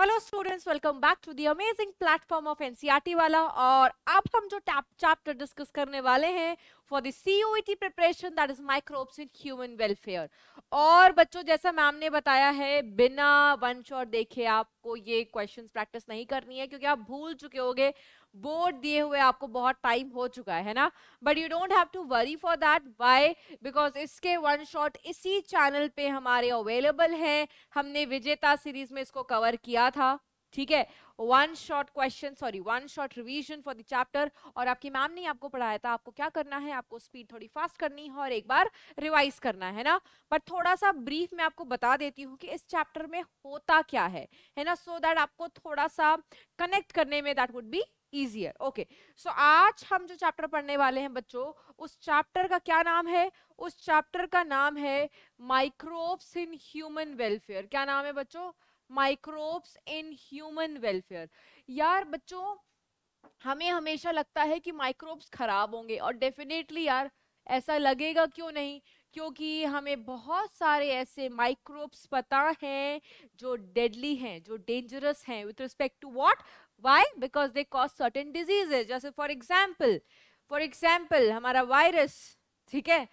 Hello students welcome back to the amazing platform of NCERT वाला और अब हम जो चैप्टर डिस्कस करने वाले हैं for the COET preparation that is microbes in human welfare और बच्चों जैसा मैम ने बताया है बिना वन शॉट देखे आपको ये क्वेश्चंस प्रैक्टिस नहीं करनी है क्योंकि आप भूल चुके होगे बोर्ड दिए हुए आपको बहुत टाइम हो चुका है ना but you don't have to worry for that by because इसके वन शॉट इसी चैनल पे हमारे अवेलेबल हैं हमने विजेता सीरीज में इसको कवर किया था ठीक है one short question sorry one short revision for the chapter और आपकी मैम ने आपको पढ़ाया था आपको क्या करना है आपको स्पीड थोड़ी फास्ट करनी है और एक बार रिवाइज करना है ना बट थोड़ा सा ब्रीफ मैं आपको बता देती हूँ कि इस चैप्टर में होता क्या है है ना सो so दैट आपको थोड़ा सा कनेक्ट करने में that would be easier okay so आज हम जो चैप्टर पढ़ने वाले हैं बच्चों उस चैप्टर का क्या नाम है उस चैप्टर का नाम है माइक्रोब्स इन ह्यूमन वेलफेयर क्या नाम है बच्चों माइक्रोब्स इन ह्यूमन वेलफेयर यार बच्चों हमें हमेशा लगता है कि माइक्रोब्स खराब होंगे और डेफिनेटली यार ऐसा लगेगा क्यों नहीं क्योंकि हमें बहुत सारे ऐसे माइक्रोब्स पता हैं जो डेडली हैं जो डेंजरस हैं with respect to what Why? Because they cause certain diseases. जैसे for example, for example हमारा virus ठीक है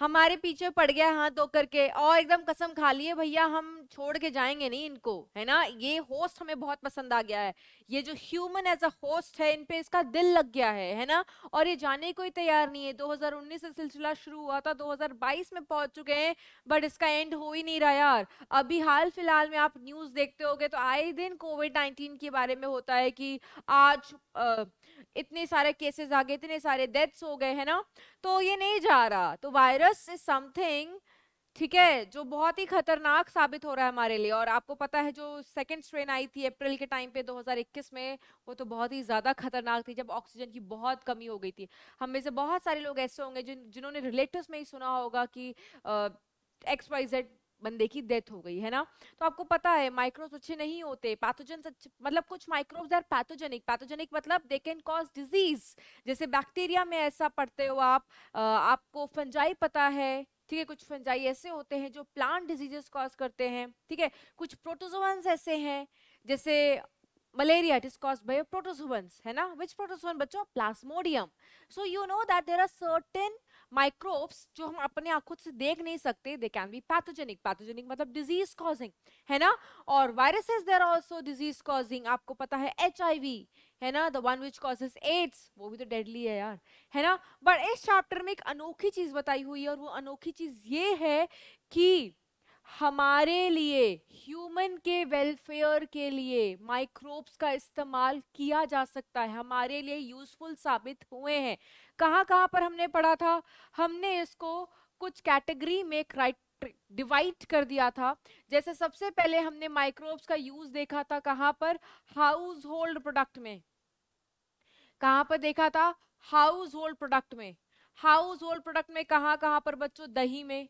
हमारे पीछे पड़ गया हाथ धो करके और एकदम कसम खा लिए भैया हम छोड़ के जाएंगे नहीं इनको है ना ये होस्ट हमें बहुत पसंद आ गया है ये जो ह्यूमन एज अ होस्ट है इन पे इसका दिल लग गया है है ना और ये जाने को ही तैयार नहीं है 2019 से सिलसिला शुरू हुआ था 2022 में पहुंच चुके हैं बट इसका एंड हो ही नहीं रहा यार अभी हाल फिलहाल में आप न्यूज देखते हो तो आए दिन कोविड नाइन्टीन के बारे में होता है कि आज आ, इतने सारे केसेस आ गए इतने सारे डेथ्स हो गए है ना तो ये नहीं जा रहा तो वायरस वायरस इज समथिंग ठीक है जो बहुत ही खतरनाक साबित हो रहा है हमारे लिए और आपको पता है जो सेकेंड स्ट्रेन आई थी अप्रैल के टाइम पे 2021 में वो तो बहुत ही ज़्यादा खतरनाक थी जब ऑक्सीजन की बहुत कमी हो गई थी हम में से बहुत सारे लोग ऐसे होंगे जिन जिन्होंने रिलेटिव्स में ही सुना होगा कि एक्स वाई जेड बंदे की डेथ हो गई है ना तो आपको पता है माइक्रोब्स अच्छे नहीं होते पैथोजन मतलब कुछ माइक्रोब्स आर पैथोजेनिक पैथोजेनिक मतलब दे कैन कॉज डिजीज जैसे बैक्टीरिया में ऐसा पढ़ते हो आप आ, आपको फंजाई पता है ठीक है कुछ फंजाई ऐसे होते हैं जो प्लांट डिजीजेस कॉज करते हैं ठीक है कुछ प्रोटोजोवंस ऐसे हैं जैसे malaria it is cause by a है ना विच प्रोटोजोवन बच्चों plasmodium so you know that there are certain microbes जो हम अपने आंखों से देख नहीं सकते they can be pathogenic pathogenic मतलब डिजीज कॉजिंग है ना और viruses there also disease causing आपको पता है एच है ना the one which causes AIDS वो भी तो डेडली है यार है ना बट इस चैप्टर में एक अनोखी चीज बताई हुई है और वो अनोखी चीज ये है कि हमारे लिए ह्यूमन के वेलफेयर के लिए माइक्रोब्स का इस्तेमाल किया जा सकता है हमारे लिए यूजफुल साबित हुए हैं कहाँ कहाँ पर हमने पढ़ा था हमने इसको कुछ कैटेगरी में क्राइट डिवाइड कर दिया था जैसे सबसे पहले हमने माइक्रोब्स का यूज देखा था कहाँ पर हाउस होल्ड प्रोडक्ट में कहाँ पर देखा था हाउस होल्ड प्रोडक्ट में हाउस होल्ड प्रोडक्ट में कहाँ कहाँ पर बच्चों दही में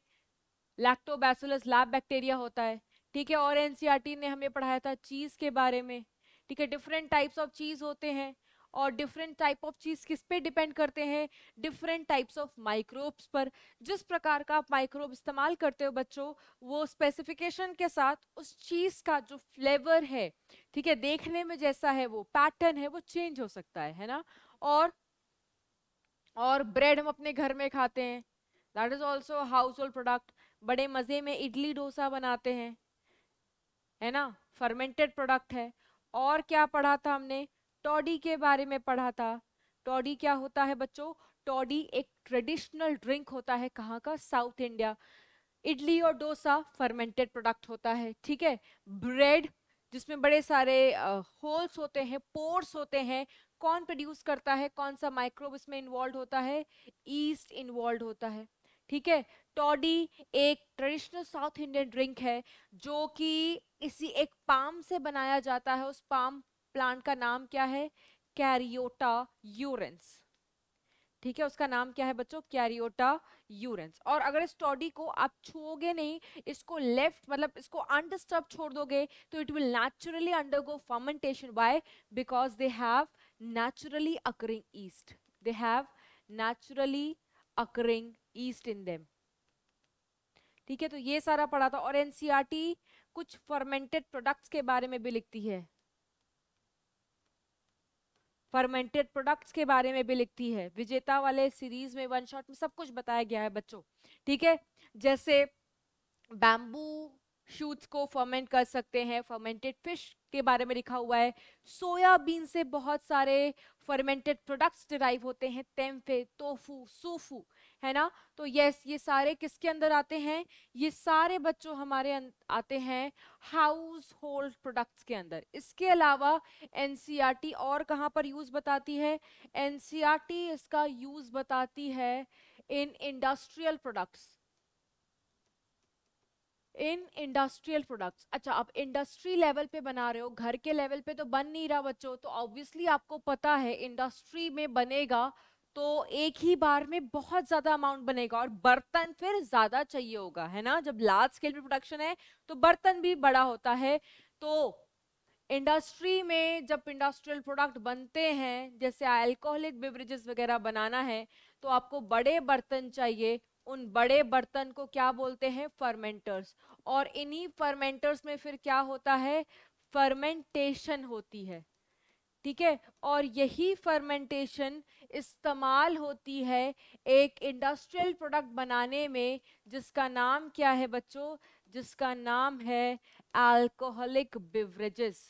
लैक्टोबैसुलस लैब बैक्टीरिया होता है ठीक है और एनसीआरटी e ने हमें पढ़ाया था चीज़ के बारे में ठीक है डिफरेंट टाइप्स ऑफ चीज़ होते हैं और डिफरेंट टाइप ऑफ चीज़ किस पे डिपेंड करते हैं डिफरेंट टाइप्स ऑफ माइक्रोब्स पर जिस प्रकार का आप माइक्रोब इस्तेमाल करते हो बच्चों वो स्पेसिफिकेशन के साथ उस चीज़ का जो फ्लेवर है ठीक है देखने में जैसा है वो पैटर्न है वो चेंज हो सकता है है ना और और ब्रेड हम अपने घर में खाते हैं that is also household product बड़े मज़े में इडली डोसा बनाते हैं है ना फर्मेंटेड प्रोडक्ट है और क्या पढ़ा था हमने टॉडी के बारे में पढ़ा था टॉडी क्या होता है बच्चों टॉडी एक ट्रेडिशनल ड्रिंक होता है कहाँ का साउथ इंडिया इडली और डोसा फर्मेंटेड प्रोडक्ट होता है ठीक है ब्रेड जिसमें बड़े सारे होल्स uh, होते हैं पोर्स होते हैं कौन प्रोड्यूस करता है कौन सा माइक्रोब इसमें इन्वॉल्व होता है ईस्ट इन्वॉल्व होता है ठीक है टॉडी एक ट्रेडिशनल साउथ इंडियन ड्रिंक है जो कि इसी एक पाम से बनाया जाता है उस पाम प्लांट का नाम क्या है कैरियोटा यूरेंस ठीक है उसका नाम क्या है बच्चों कैरियोटा यूरेंस और अगर इस टॉडी को आप छुओगे नहीं इसको लेफ्ट मतलब इसको अनडिस्टर्ब छोड़ दोगे तो it will naturally undergo fermentation by because they have naturally occurring yeast they have naturally occurring yeast in them ठीक है तो ये सारा पढ़ा था और एनसीआरटी e कुछ फर्मेंटेड प्रोडक्ट्स के बारे में भी लिखती है फर्मेंटेड प्रोडक्ट्स के बारे में भी लिखती है विजेता वाले सीरीज में वन शॉट में सब कुछ बताया गया है बच्चों ठीक है जैसे बैम्बू शूट्स को फर्मेंट कर सकते हैं फर्मेंटेड फिश के बारे में लिखा हुआ है सोयाबीन से बहुत सारे फर्मेंटेड प्रोडक्ट्स डिराइव होते हैं तेम्फे तोफू सूफू है ना तो यस ये सारे किसके अंदर आते हैं ये सारे बच्चों हमारे अं-, आते हैं हाउस होल्ड प्रोडक्ट्स के अंदर इसके अलावा एन e और कहाँ पर यूज़ बताती है एन e इसका यूज़ बताती है in industrial products in industrial products अच्छा आप इंडस्ट्री लेवल पे बना रहे हो घर के लेवल पे तो बन नहीं रहा बच्चों तो ऑब्वियसली आपको पता है इंडस्ट्री में बनेगा तो एक ही बार में बहुत ज़्यादा अमाउंट बनेगा और बर्तन फिर ज़्यादा चाहिए होगा है ना जब लार्ज स्केल पे प्रोडक्शन है तो बर्तन भी बड़ा होता है तो इंडस्ट्री में जब इंडस्ट्रियल प्रोडक्ट बनते हैं जैसे अल्कोहलिक बेवरेजेस वगैरह बनाना है तो आपको बड़े बर्तन चाहिए उन बड़े बर्तन को क्या बोलते हैं फर्मेंटर्स और इन्हीं फर्मेंटर्स में फिर क्या होता है फर्मेंटेशन होती है ठीक है और यही फर्मेंटेशन इस्तेमाल होती है एक इंडस्ट्रियल प्रोडक्ट बनाने में जिसका नाम क्या है बच्चों जिसका नाम है अल्कोहलिक बेवरेजेस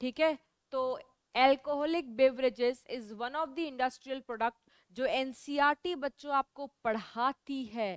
ठीक है तो alcoholic beverages is one of the industrial product जो एनसीईआरटी e बच्चों आपको पढ़ाती है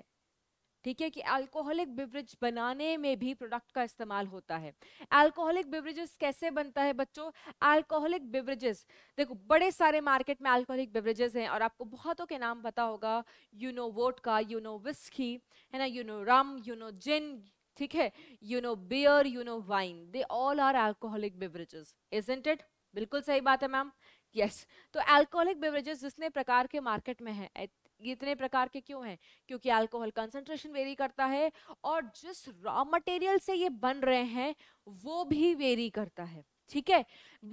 ठीक है कि अल्कोहलिक बिवरेज बनाने में भी प्रोडक्ट का इस्तेमाल होता है अल्कोहलिक बिवरेजेस कैसे बनता है बच्चों अल्कोहलिक बिवरेजेस देखो बड़े सारे मार्केट में अल्कोहलिक बिवरेजेस हैं और आपको बहुतों के नाम पता होगा you know vodka you know whisky है ना you know rum you know gin ठीक है you know beer you know wine they all are alcoholic beverages isn't it बिल्कुल सही बात है मैम यस yes. तो अल्कोहलिक बेवरेजेस जिसने प्रकार के मार्केट में है इतने प्रकार के क्यों हैं क्योंकि अल्कोहल कंसंट्रेशन वेरी करता है और जिस रॉ मटेरियल से ये बन रहे हैं वो भी वेरी करता है ठीक है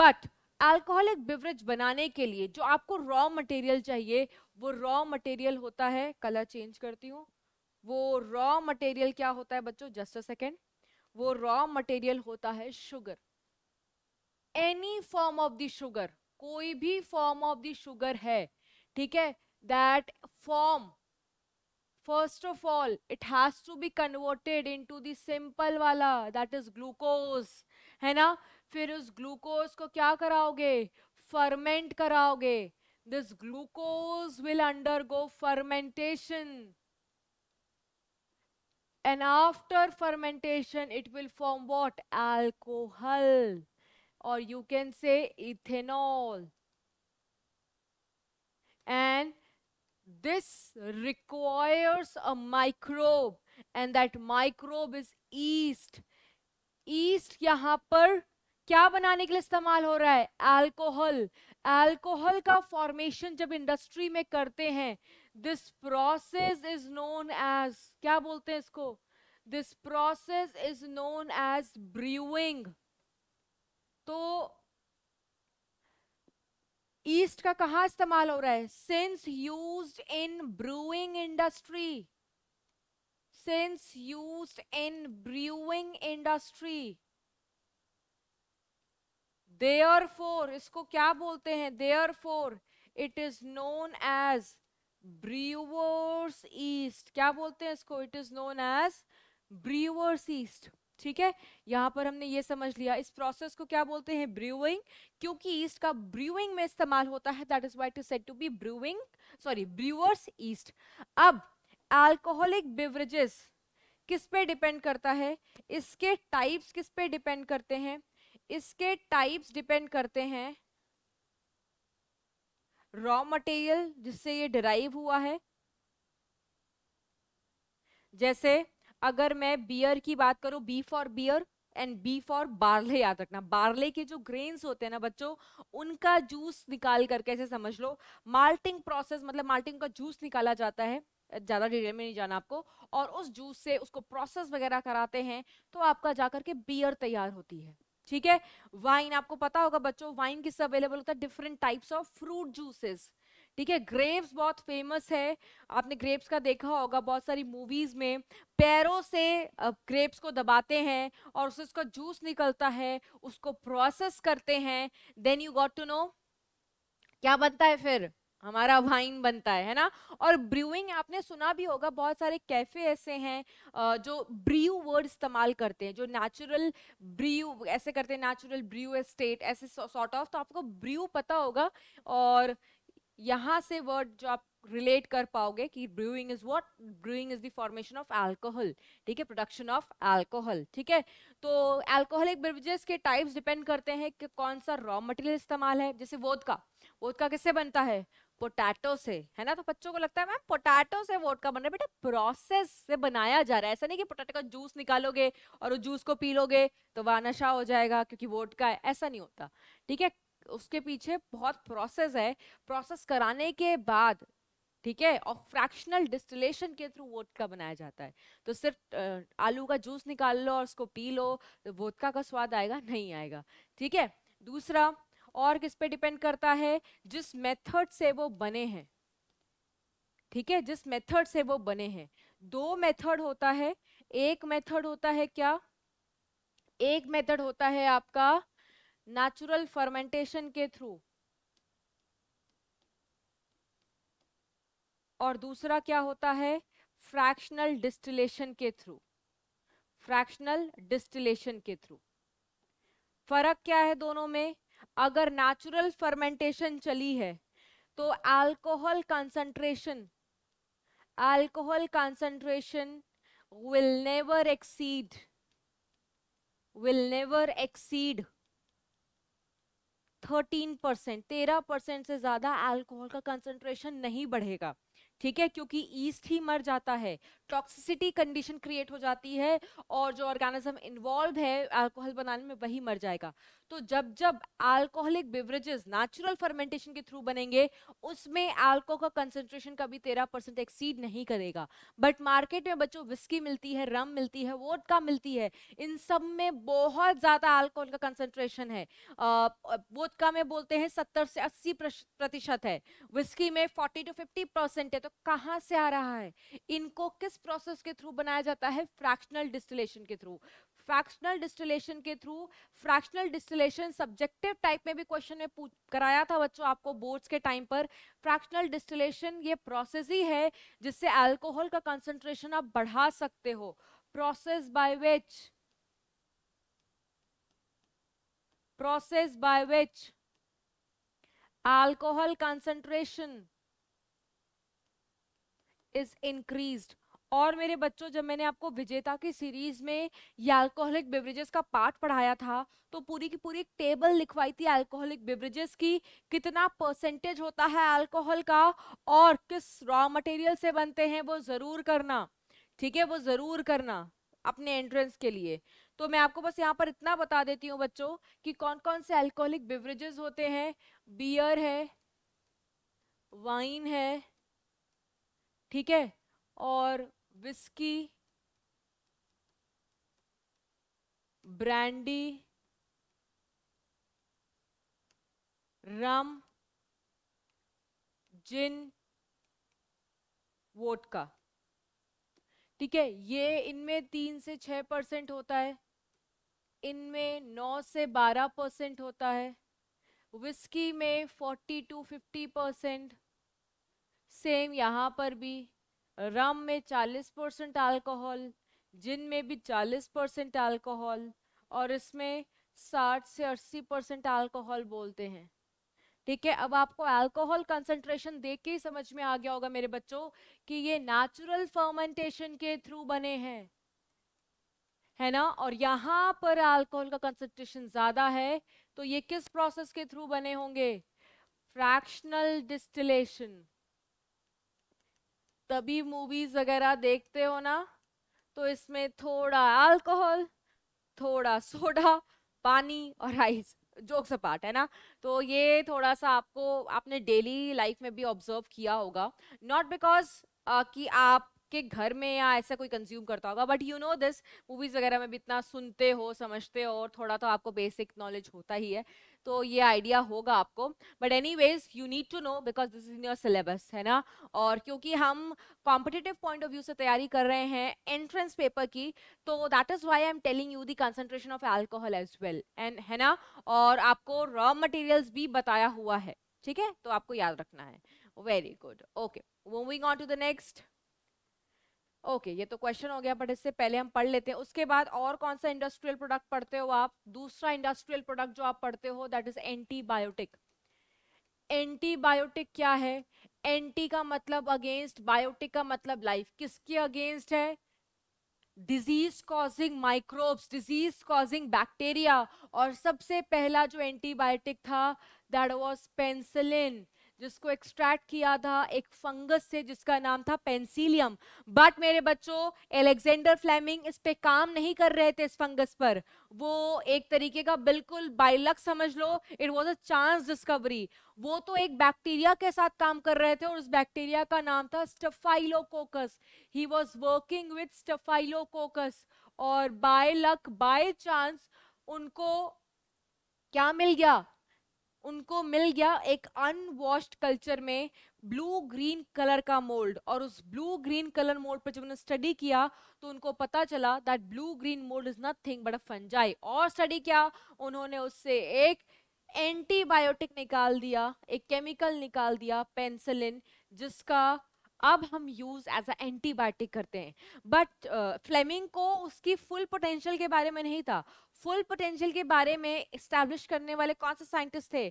बट अल्कोहलिक बिवरेज बनाने के लिए जो आपको रॉ मटेरियल चाहिए वो रॉ मटेरियल होता है कलर चेंज करती हूँ वो रॉ मटेरियल क्या होता है बच्चों जस्ट अ सेकेंड वो रॉ मटेरियल होता है sugar any form of the sugar कोई भी फॉर्म ऑफ द शुगर है ठीक है that form first of all it has to be converted into the simple wala that is glucose है ना फिर उस glucose को क्या कराओगे Ferment कराओगे This glucose will undergo fermentation, and after fermentation it will form what alcohol or you can say ethanol and this requires a microbe and that microbe is yeast yeast यहाँ पर क्या बनाने के लिए इस्तेमाल हो रहा है एल्कोहल एल्कोहल का फॉर्मेशन जब इंडस्ट्री में करते हैं this process is known as क्या बोलते हैं इसको this process is known as brewing तो ईस्ट का कहा इस्तेमाल हो रहा है since use in brewing industry since use in brewing industry therefore इसको क्या बोलते हैं therefore it is known as brewer's yeast क्या बोलते हैं इसको it is known as brewer's east ठीक है यहां पर हमने ये समझ लिया इस प्रोसेस को क्या बोलते हैं ब्रूइंग क्योंकि ईस्ट का ब्रूइंग में इस्तेमाल होता है that is why it is said to be brewing sorry brewer's yeast अब अल्कोहलिक बेवरेजेस किस पे डिपेंड करता है इसके टाइप्स किस पे डिपेंड करते हैं इसके टाइप्स डिपेंड करते हैं रॉ मटेरियल जिससे ये डिराइव हुआ है जैसे अगर मैं बियर की बात करूं बीफ और beer and B for barley याद रखना बारले के जो ग्रेन्स होते हैं ना बच्चों उनका जूस निकाल करके ऐसे समझ लो माल्टिंग प्रोसेस मतलब माल्टिंग का जूस निकाला जाता है ज़्यादा डिटेल में नहीं जाना आपको और उस जूस से उसको प्रोसेस वगैरह कराते हैं तो आपका जा करके बियर तैयार होती है ठीक है वाइन आपको पता होगा बच्चों वाइन किससे अवेलेबल होता है different types of fruit juices ठीक है ग्रेव्स बहुत फेमस है आपने ग्रेप्स का देखा होगा बहुत सारी मूवीज में पैरों से ग्रेप्स को दबाते हैं और उससे उसका जूस निकलता है उसको प्रोसेस करते हैं then you got to know क्या बनता है फिर हमारा वाइन बनता है है ना और ब्रूइंग आपने सुना भी होगा बहुत सारे कैफ़े ऐसे हैं जो ब्रियो वर्ड इस्तेमाल करते हैं जो नेचुरल ब्रियो ऐसे करते हैं नेचुरल ब्रियो एस्टेट ऐसे सॉर्ट ऑफ तो आपको ब्रियो पता होगा और यहाँ से वर्ड जो आप रिलेट कर पाओगे कि brewing is what brewing is the formation of alcohol ठीक है प्रोडक्शन ऑफ अल्कोहल ठीक है तो अल्कोहलिक बेवरेजेस के टाइप्स डिपेंड करते हैं कि कौन सा रॉ मटेरियल इस्तेमाल है जैसे वोदका वोदका किससे बनता है पोटैटो से है ना तो बच्चों को लगता है मैम पोटैटो से वोटका बन रहा है बेटा प्रोसेस से बनाया जा रहा है ऐसा नहीं कि पोटैटो का जूस निकालोगे और उस जूस को पी लोगे तो वह नशा हो जाएगा क्योंकि वोटका है ऐसा नहीं होता ठीक है उसके पीछे बहुत प्रोसेस है प्रोसेस कराने के बाद ठीक है और फ्रैक्शनल डिस्टिलेशन के थ्रू वोटका बनाया जाता है तो सिर्फ आलू का जूस निकाल लो और उसको पी लो तो वोटका का स्वाद आएगा नहीं आएगा ठीक है दूसरा और किस पे डिपेंड करता है जिस मेथड से वो बने हैं ठीक है जिस मेथड से वो बने हैं दो मेथड होता है एक मेथड होता है क्या एक मेथड होता है आपका नेचुरल फर्मेंटेशन के थ्रू और दूसरा क्या होता है फ्रैक्शनल डिस्टिलेशन के थ्रू फ्रैक्शनल डिस्टिलेशन के थ्रू फर्क क्या है दोनों में अगर नेचुरल फर्मेंटेशन चली है तो alcohol concentration alcohol concentration never exceed will never exceed 0.5 thirteen percent तेरह परसेंट से ज़्यादा अल्कोहल का कंसनट्रेशन नहीं बढ़ेगा ठीक है क्योंकि ईस्ट ही मर जाता है टॉक्सिसिटी कंडीशन क्रिएट हो जाती है और जो ऑर्गेनिज्म इन्वॉल्व है अल्कोहल बनाने में वही मर जाएगा तो जब जब अल्कोहलिक बेवरेजेस नेचुरल फर्मेंटेशन के थ्रू बनेंगे उसमें अल्कोहल का कंसंट्रेशन कभी तेरह परसेंट एक्सीड नहीं करेगा बट मार्केट में बच्चों विस्की मिलती है रम मिलती है वोटका मिलती है इन सब में बहुत ज़्यादा अल्कोहल का कंसेंट्रेशन है वोटका में बोलते हैं सत्तर से अस्सी प्रतिशत है विस्की में फोर्टी टू फिफ्टी परसेंट है तो कहाँ से आ रहा है इनको किस प्रोसेस के थ्रू बनाया जाता है फ्रैक्शनल डिस्टिलेशन के थ्रू फ्रैक्शनल डिस्टिलेशन के through fractional distillation subjective type में भी क्वेश्चन में पूछ कराया था बच्चों आपको बोर्ड्स के टाइम पर फ्रैक्शनल डिस्टिलेशन ये प्रोसेस ही है जिससे अल्कोहल का कंसंट्रेशन आप बढ़ा सकते हो process by which process by which alcohol concentration is increased और मेरे बच्चों जब मैंने आपको विजेता की सीरीज में ये अल्कोहलिक बेवरेजेस का पार्ट पढ़ाया था तो पूरी की पूरी एक टेबल लिखवाई थी अल्कोहलिक बेवरेजेस की कितना परसेंटेज होता है अल्कोहल का और किस रॉ मटेरियल से बनते हैं वो ज़रूर करना ठीक है वो ज़रूर करना अपने एंट्रेंस के लिए तो मैं आपको बस यहाँ पर इतना बता देती हूँ बच्चों कि कौन कौन से अल्कोहलिक बेवरेजेस होते हैं बियर है वाइन है ठीक है और विस्की ब्रांडी रम जिन वोटका ठीक है ये इनमें तीन से छः परसेंट होता है इनमें नौ से बारह परसेंट होता है विस्की में forty to fifty percent same यहाँ पर भी रम में 40 परसेंट अल्कोहल जिन में भी 40 परसेंट अल्कोहल और इसमें 60 से 80 परसेंट अल्कोहल बोलते हैं ठीक है अब आपको अल्कोहल कंसंट्रेशन देख के ही समझ में आ गया होगा मेरे बच्चों कि ये नेचुरल फर्मेंटेशन के थ्रू बने हैं है ना और यहाँ पर अल्कोहल का कंसंट्रेशन ज़्यादा है तो ये किस प्रोसेस के थ्रू बने होंगे फ्रैक्शनल डिस्टिलेशन तभी मूवीज वगैरह देखते हो ना तो इसमें थोड़ा अल्कोहल थोड़ा सोडा पानी और राइस जोक्स पार्ट है ना तो ये थोड़ा सा आपको आपने डेली लाइफ में भी ऑब्जर्व किया होगा नॉट बिकॉज uh, कि आप के घर में या ऐसा कोई कंज्यूम करता होगा but you know this movies वगैरह में भी इतना सुनते हो समझते हो और थोड़ा तो आपको बेसिक नॉलेज होता ही है तो ये आइडिया होगा आपको but anyways you need to know because this is in your syllabus है ना और क्योंकि हम कॉम्पिटेटिव पॉइंट ऑफ व्यू से तैयारी कर रहे हैं एंट्रेंस पेपर की तो that is why I am telling you the concentration of alcohol as well and है ना और आपको रॉ मटेरियल्स भी बताया हुआ है ठीक है तो आपको याद रखना है very good okay moving on to the next okay ये तो क्वेश्चन हो गया बट इससे पहले हम पढ़ लेते हैं उसके बाद और कौन सा इंडस्ट्रियल प्रोडक्ट पढ़ते हो आप दूसरा इंडस्ट्रियल प्रोडक्ट जो आप पढ़ते हो दैट इज एंटीबायोटिक एंटीबायोटिक क्या है एंटी का मतलब अगेंस्ट बायोटिक का मतलब लाइफ किसके अगेंस्ट है disease causing microbes disease causing bacteria और सबसे पहला जो एंटीबायोटिक था दैट वॉज पेंसिलिन जिसको एक्सट्रैक्ट किया था एक फंगस से जिसका नाम था पेंसिलियम बट मेरे बच्चों एलेक्जेंडर फ्लेमिंग इस पे काम नहीं कर रहे थे इस फंगस पर वो एक तरीके का बिल्कुल बाइलक समझ लो it was a chance discovery वो तो एक बैक्टीरिया के साथ काम कर रहे थे और उस बैक्टीरिया का नाम था staphylococcus he was working with staphylococcus और बाय लक बाय चांस उनको क्या मिल गया उनको मिल गया एक अनवॉश्ड कल्चर में ब्लू ग्रीन कलर का मोल्ड और उस ब्लू ग्रीन कलर मोल्ड पर जब उन्होंने स्टडी किया तो उनको पता चला that blue green mould is nothing but a fungi और स्टडी किया उन्होंने उससे एक एंटीबायोटिक निकाल दिया एक केमिकल निकाल दिया पेंसिलिन जिसका अब हम यूज एज अ एंटीबायोटिक करते हैं बट फ्लेमिंग uh, को उसकी फुल पोटेंशियल के बारे में नहीं था फुल पोटेंशियल के बारे में इस्टेब्लिश करने वाले कौन से साइंटिस्ट थे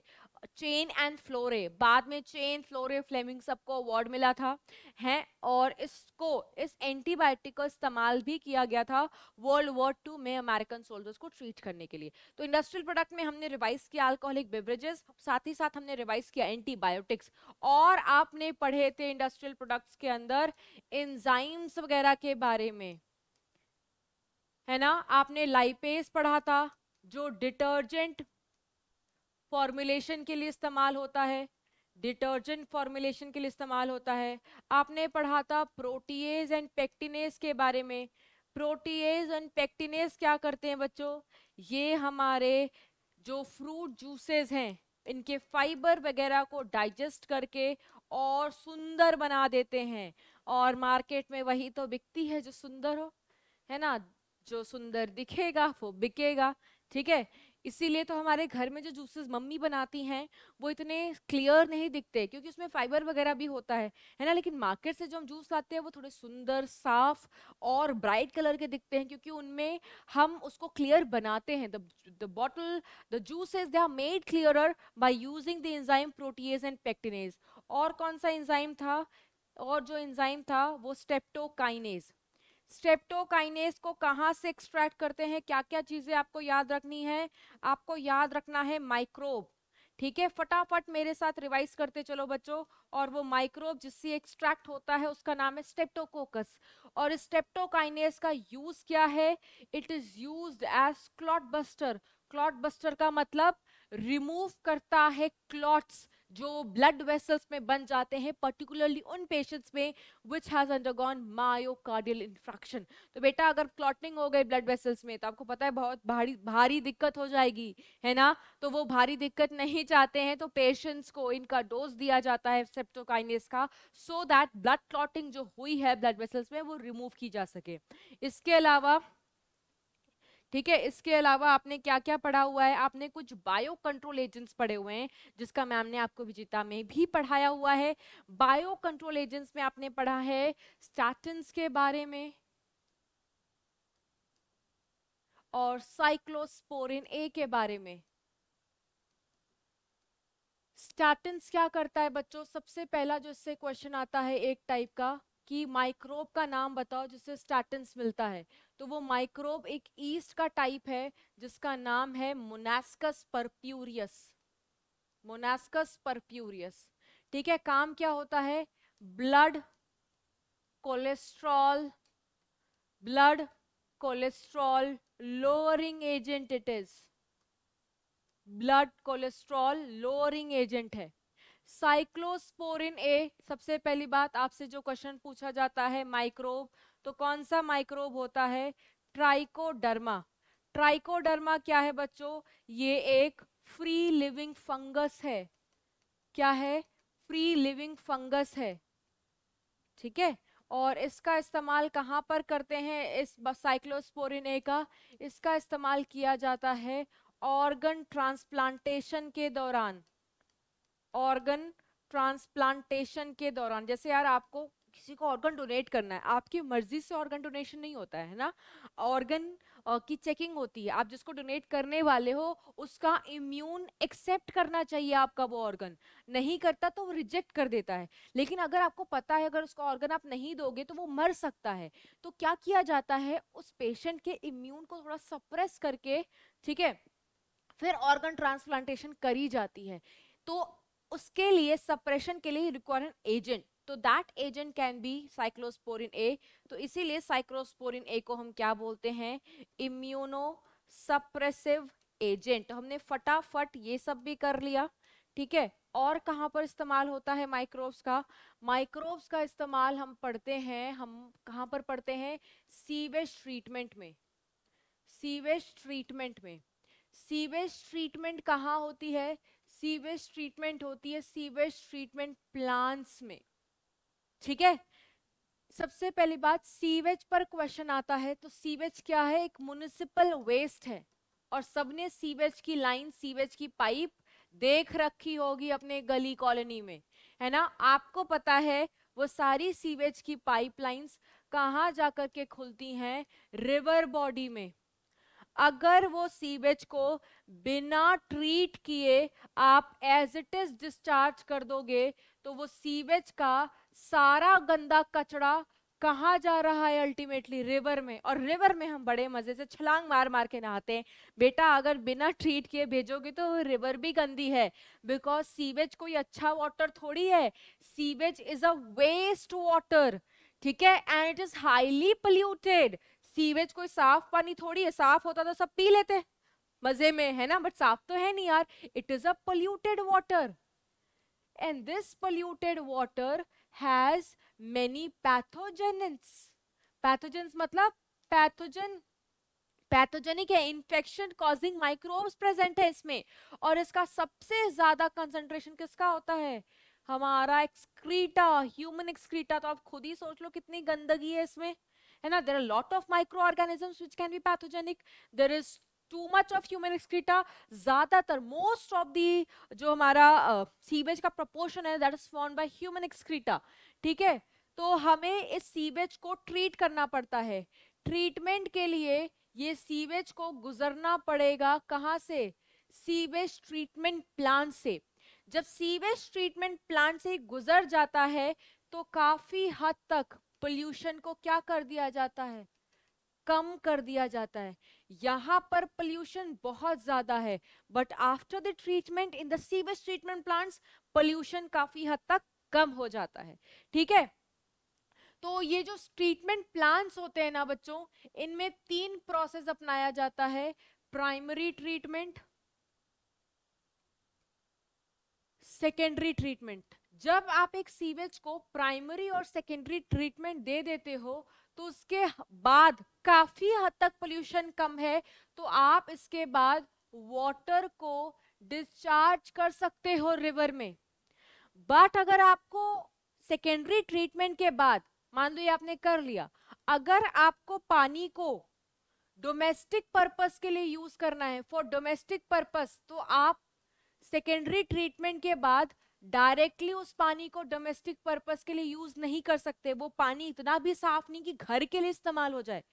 चेन एंड फ्लोरे बाद में चेन फ्लोरे फ्लेमिंग सबको अवार्ड मिला था हैं और इसको इस एंटीबायोटिक का इस्तेमाल भी किया गया था वर्ल्ड वॉर टू में अमेरिकन सोल्जर्स को ट्रीट करने के लिए तो इंडस्ट्रियल प्रोडक्ट में हमने रिवाइज किया अल्कोहलिक बेवरेजेस साथ ही साथ हमने रिवाइज किया एंटीबायोटिक्स और आपने पढ़े थे इंडस्ट्रियल प्रोडक्ट्स के अंदर इंजाइम्स वगैरह के बारे में है ना आपने लाइपेस पढ़ा था जो डिटर्जेंट फॉर्मुलेशन के लिए इस्तेमाल होता है डिटर्जेंट फॉर्मुलेशन के लिए इस्तेमाल होता है आपने पढ़ा था प्रोटीज एंड पेक्टिनेस के बारे में प्रोटीज एंड पेक्टिनेस क्या करते हैं बच्चों ये हमारे जो फ्रूट जूसेस हैं इनके फाइबर वगैरह को डाइजेस्ट करके और सुंदर बना देते हैं और मार्केट में वही तो बिकती है जो सुंदर हो है ना जो सुंदर दिखेगा वो बिकेगा ठीक है इसीलिए तो हमारे घर में जो जूसेस मम्मी बनाती हैं वो इतने क्लियर नहीं दिखते क्योंकि उसमें फाइबर वगैरह भी होता है है ना लेकिन मार्केट से जो हम जूस लाते हैं वो थोड़े सुंदर साफ और ब्राइट कलर के दिखते हैं क्योंकि उनमें हम उसको क्लियर बनाते हैं the bottle the juices they are made clear by using the enzyme protease and pectinase और कौन सा इंजाइम था और जो इंजाइम था वो स्टेप्टोकाइनेज स्टेप्टोकाइनेस को कहाँ से एक्सट्रैक्ट करते हैं क्या क्या चीज़ें आपको याद रखनी है आपको याद रखना है माइक्रोब ठीक है फटाफट मेरे साथ रिवाइज करते चलो बच्चों और वो माइक्रोब जिससे एक्सट्रैक्ट होता है उसका नाम है स्टेप्टोकोकस और स्टेप्टोकाइनेस का यूज़ क्या है it is use as clot buster clot buster का मतलब रिमूव करता है क्लॉट्स जो ब्लड वेसल्स में बन जाते हैं पर्टिकुलरली उन पेशेंट्स में which has undergone myocardial infarction तो बेटा अगर क्लॉटिंग हो गए ब्लड वेसल्स में तो आपको पता है बहुत भारी भारी दिक्कत हो जाएगी है ना तो वो भारी दिक्कत नहीं चाहते हैं तो पेशेंट्स को इनका डोज दिया जाता है सेप्टोकाइनेस का सो दैट ब्लड क्लॉटिंग जो हुई है ब्लड वेसल्स में वो रिमूव की जा सके इसके अलावा ठीक है इसके अलावा आपने क्या क्या पढ़ा हुआ है आपने कुछ बायो कंट्रोल एजेंट्स पढ़े हुए हैं जिसका मैम ने आपको विजेता में भी पढ़ाया हुआ है बायो कंट्रोल एजेंट्स में आपने पढ़ा है स्टैटिन के बारे में और साइक्लोस्पोरिन ए के बारे में स्टैटिन क्या करता है बच्चों सबसे पहला जो इससे क्वेश्चन आता है एक टाइप का कि माइक्रोब का नाम बताओ जिससे स्टैटिन्स मिलता है तो वो माइक्रोब एक ईस्ट का टाइप है जिसका नाम है मोनास्कस परप्यूरियस मोनास्कस परप्यूरियस ठीक है काम क्या होता है blood cholesterol blood cholesterol lowering agent it is blood cholesterol lowering agent है साइक्लोस्पोरिन ए सबसे पहली बात आपसे जो क्वेश्चन पूछा जाता है माइक्रोब तो कौन सा माइक्रोब होता है ट्राइकोडर्मा ट्राइकोडर्मा क्या है बच्चों ये एक फ्री लिविंग फंगस है क्या है फ्री लिविंग फंगस है ठीक है और इसका इस्तेमाल कहाँ पर करते हैं इस साइक्लोस्पोरिन ए का इसका इस्तेमाल किया जाता है ऑर्गन ट्रांसप्लांटेशन के दौरान ऑर्गन ट्रांसप्लांटेशन के दौरान जैसे यार आपको किसी को ऑर्गन डोनेट करना है आपकी मर्जी से ऑर्गन डोनेशन नहीं होता है ना ऑर्गन की चेकिंग होती है आप जिसको डोनेट करने वाले हो उसका इम्यून एक्सेप्ट करना चाहिए आपका वो ऑर्गन नहीं करता तो वो रिजेक्ट कर देता है लेकिन अगर आपको पता है अगर उसका ऑर्गन आप नहीं दोगे तो वो मर सकता है तो क्या किया जाता है उस पेशेंट के इम्यून को थोड़ा सप्रेस करके ठीक है फिर ऑर्गन ट्रांसप्लांटेशन करी जाती है तो उसके लिए सप्रेशन के लिए रिक्वायर एजेंट तो that agent can be cyclosporin A तो इसीलिए साइक्लोस्पोरिन ए को हम क्या बोलते हैं इम्यूनो सप्रेसिव एजेंट हमने फटाफट ये सब भी कर लिया ठीक है और कहाँ पर इस्तेमाल होता है माइक्रोब्स का माइक्रोब्स का इस्तेमाल हम पढ़ते हैं हम कहाँ पर पढ़ते हैं सीवेज ट्रीटमेंट में सीवेज ट्रीटमेंट में सीवेज ट्रीटमेंट कहाँ होती है सीवेज ट्रीटमेंट होती है सीवेज ट्रीटमेंट प्लांट्स में ठीक है सबसे पहली बात सीवेज पर क्वेश्चन आता है तो सीवेज क्या है एक म्यूनिसिपल वेस्ट है और सबने सीवेज की लाइन सीवेज की पाइप देख रखी होगी अपने गली कॉलोनी में है ना आपको पता है वो सारी सीवेज की पाइपलाइंस कहाँ जा के खुलती हैं रिवर बॉडी में अगर वो सीवेज को बिना ट्रीट किए आप एज इट इज डिस्चार्ज कर दोगे तो वो सीवेज का सारा गंदा कचड़ा कहा जा रहा है अल्टीमेटली रिवर में और रिवर में हम बड़े मज़े से छलांग मार मार के नहाते हैं बेटा अगर बिना ट्रीट किए भेजोगे तो रिवर भी गंदी है बिकॉज सीवेज कोई अच्छा वाटर थोड़ी है sewage is a waste water ठीक है and it is highly polluted sewage कोई साफ पानी थोड़ी है साफ होता तो सब पी लेते मजे में है ना बट साफ तो है नहीं यार it is a polluted water and this polluted water has many pathogens pathogens मतलब पैथोजन पैथोजेनिक है इन्फेक्शन कॉजिंग माइक्रोब्स प्रेजेंट है इसमें और इसका सबसे ज्यादा कंसंट्रेशन किसका होता है हमारा एक्सक्रीटा ह्यूमन एक्सक्रीटा तो आप खुद ही सोच लो कितनी गंदगी है इसमें है ना there are lot of microorganisms which can be pathogenic there is too much of human excreta ज़्यादातर मोस्ट ऑफ दी जो हमारा सीवेज uh, का प्रपोर्शन है that is form by human excreta ठीक है तो हमें इस सीवेज को ट्रीट करना पड़ता है ट्रीटमेंट के लिए ये सीवेज को गुजरना पड़ेगा कहाँ से सीवेज ट्रीटमेंट प्लांट से जब सीवेज ट्रीटमेंट प्लांट से गुजर जाता है तो काफ़ी हद तक पोल्यूशन को क्या कर दिया जाता है कम कर दिया जाता है यहाँ पर पोल्यूशन बहुत ज़्यादा है but after the treatment in the sewage treatment plants pollution काफ़ी हद तक कम हो जाता है ठीक है तो ये जो ट्रीटमेंट प्लांट्स होते हैं ना बच्चों इनमें तीन प्रोसेस अपनाया जाता है प्राइमरी ट्रीटमेंट सेकेंडरी ट्रीटमेंट जब आप एक सीवेज को प्राइमरी और सेकेंडरी ट्रीटमेंट दे देते हो तो उसके बाद काफ़ी हद तक पोल्यूशन कम है तो आप इसके बाद वाटर को डिस्चार्ज कर सकते हो रिवर में बट अगर आपको सेकेंडरी ट्रीटमेंट के बाद मान लो ये आपने कर लिया अगर आपको पानी को डोमेस्टिक पर्पस के लिए यूज़ करना है फॉर डोमेस्टिक पर्पस तो आप सेकेंडरी ट्रीटमेंट के बाद डायरेक्टली उस पानी को डोमेस्टिक पर्पस के लिए यूज नहीं कर सकते वो पानी इतना भी साफ नहीं कि घर के लिए इस्तेमाल हो जाए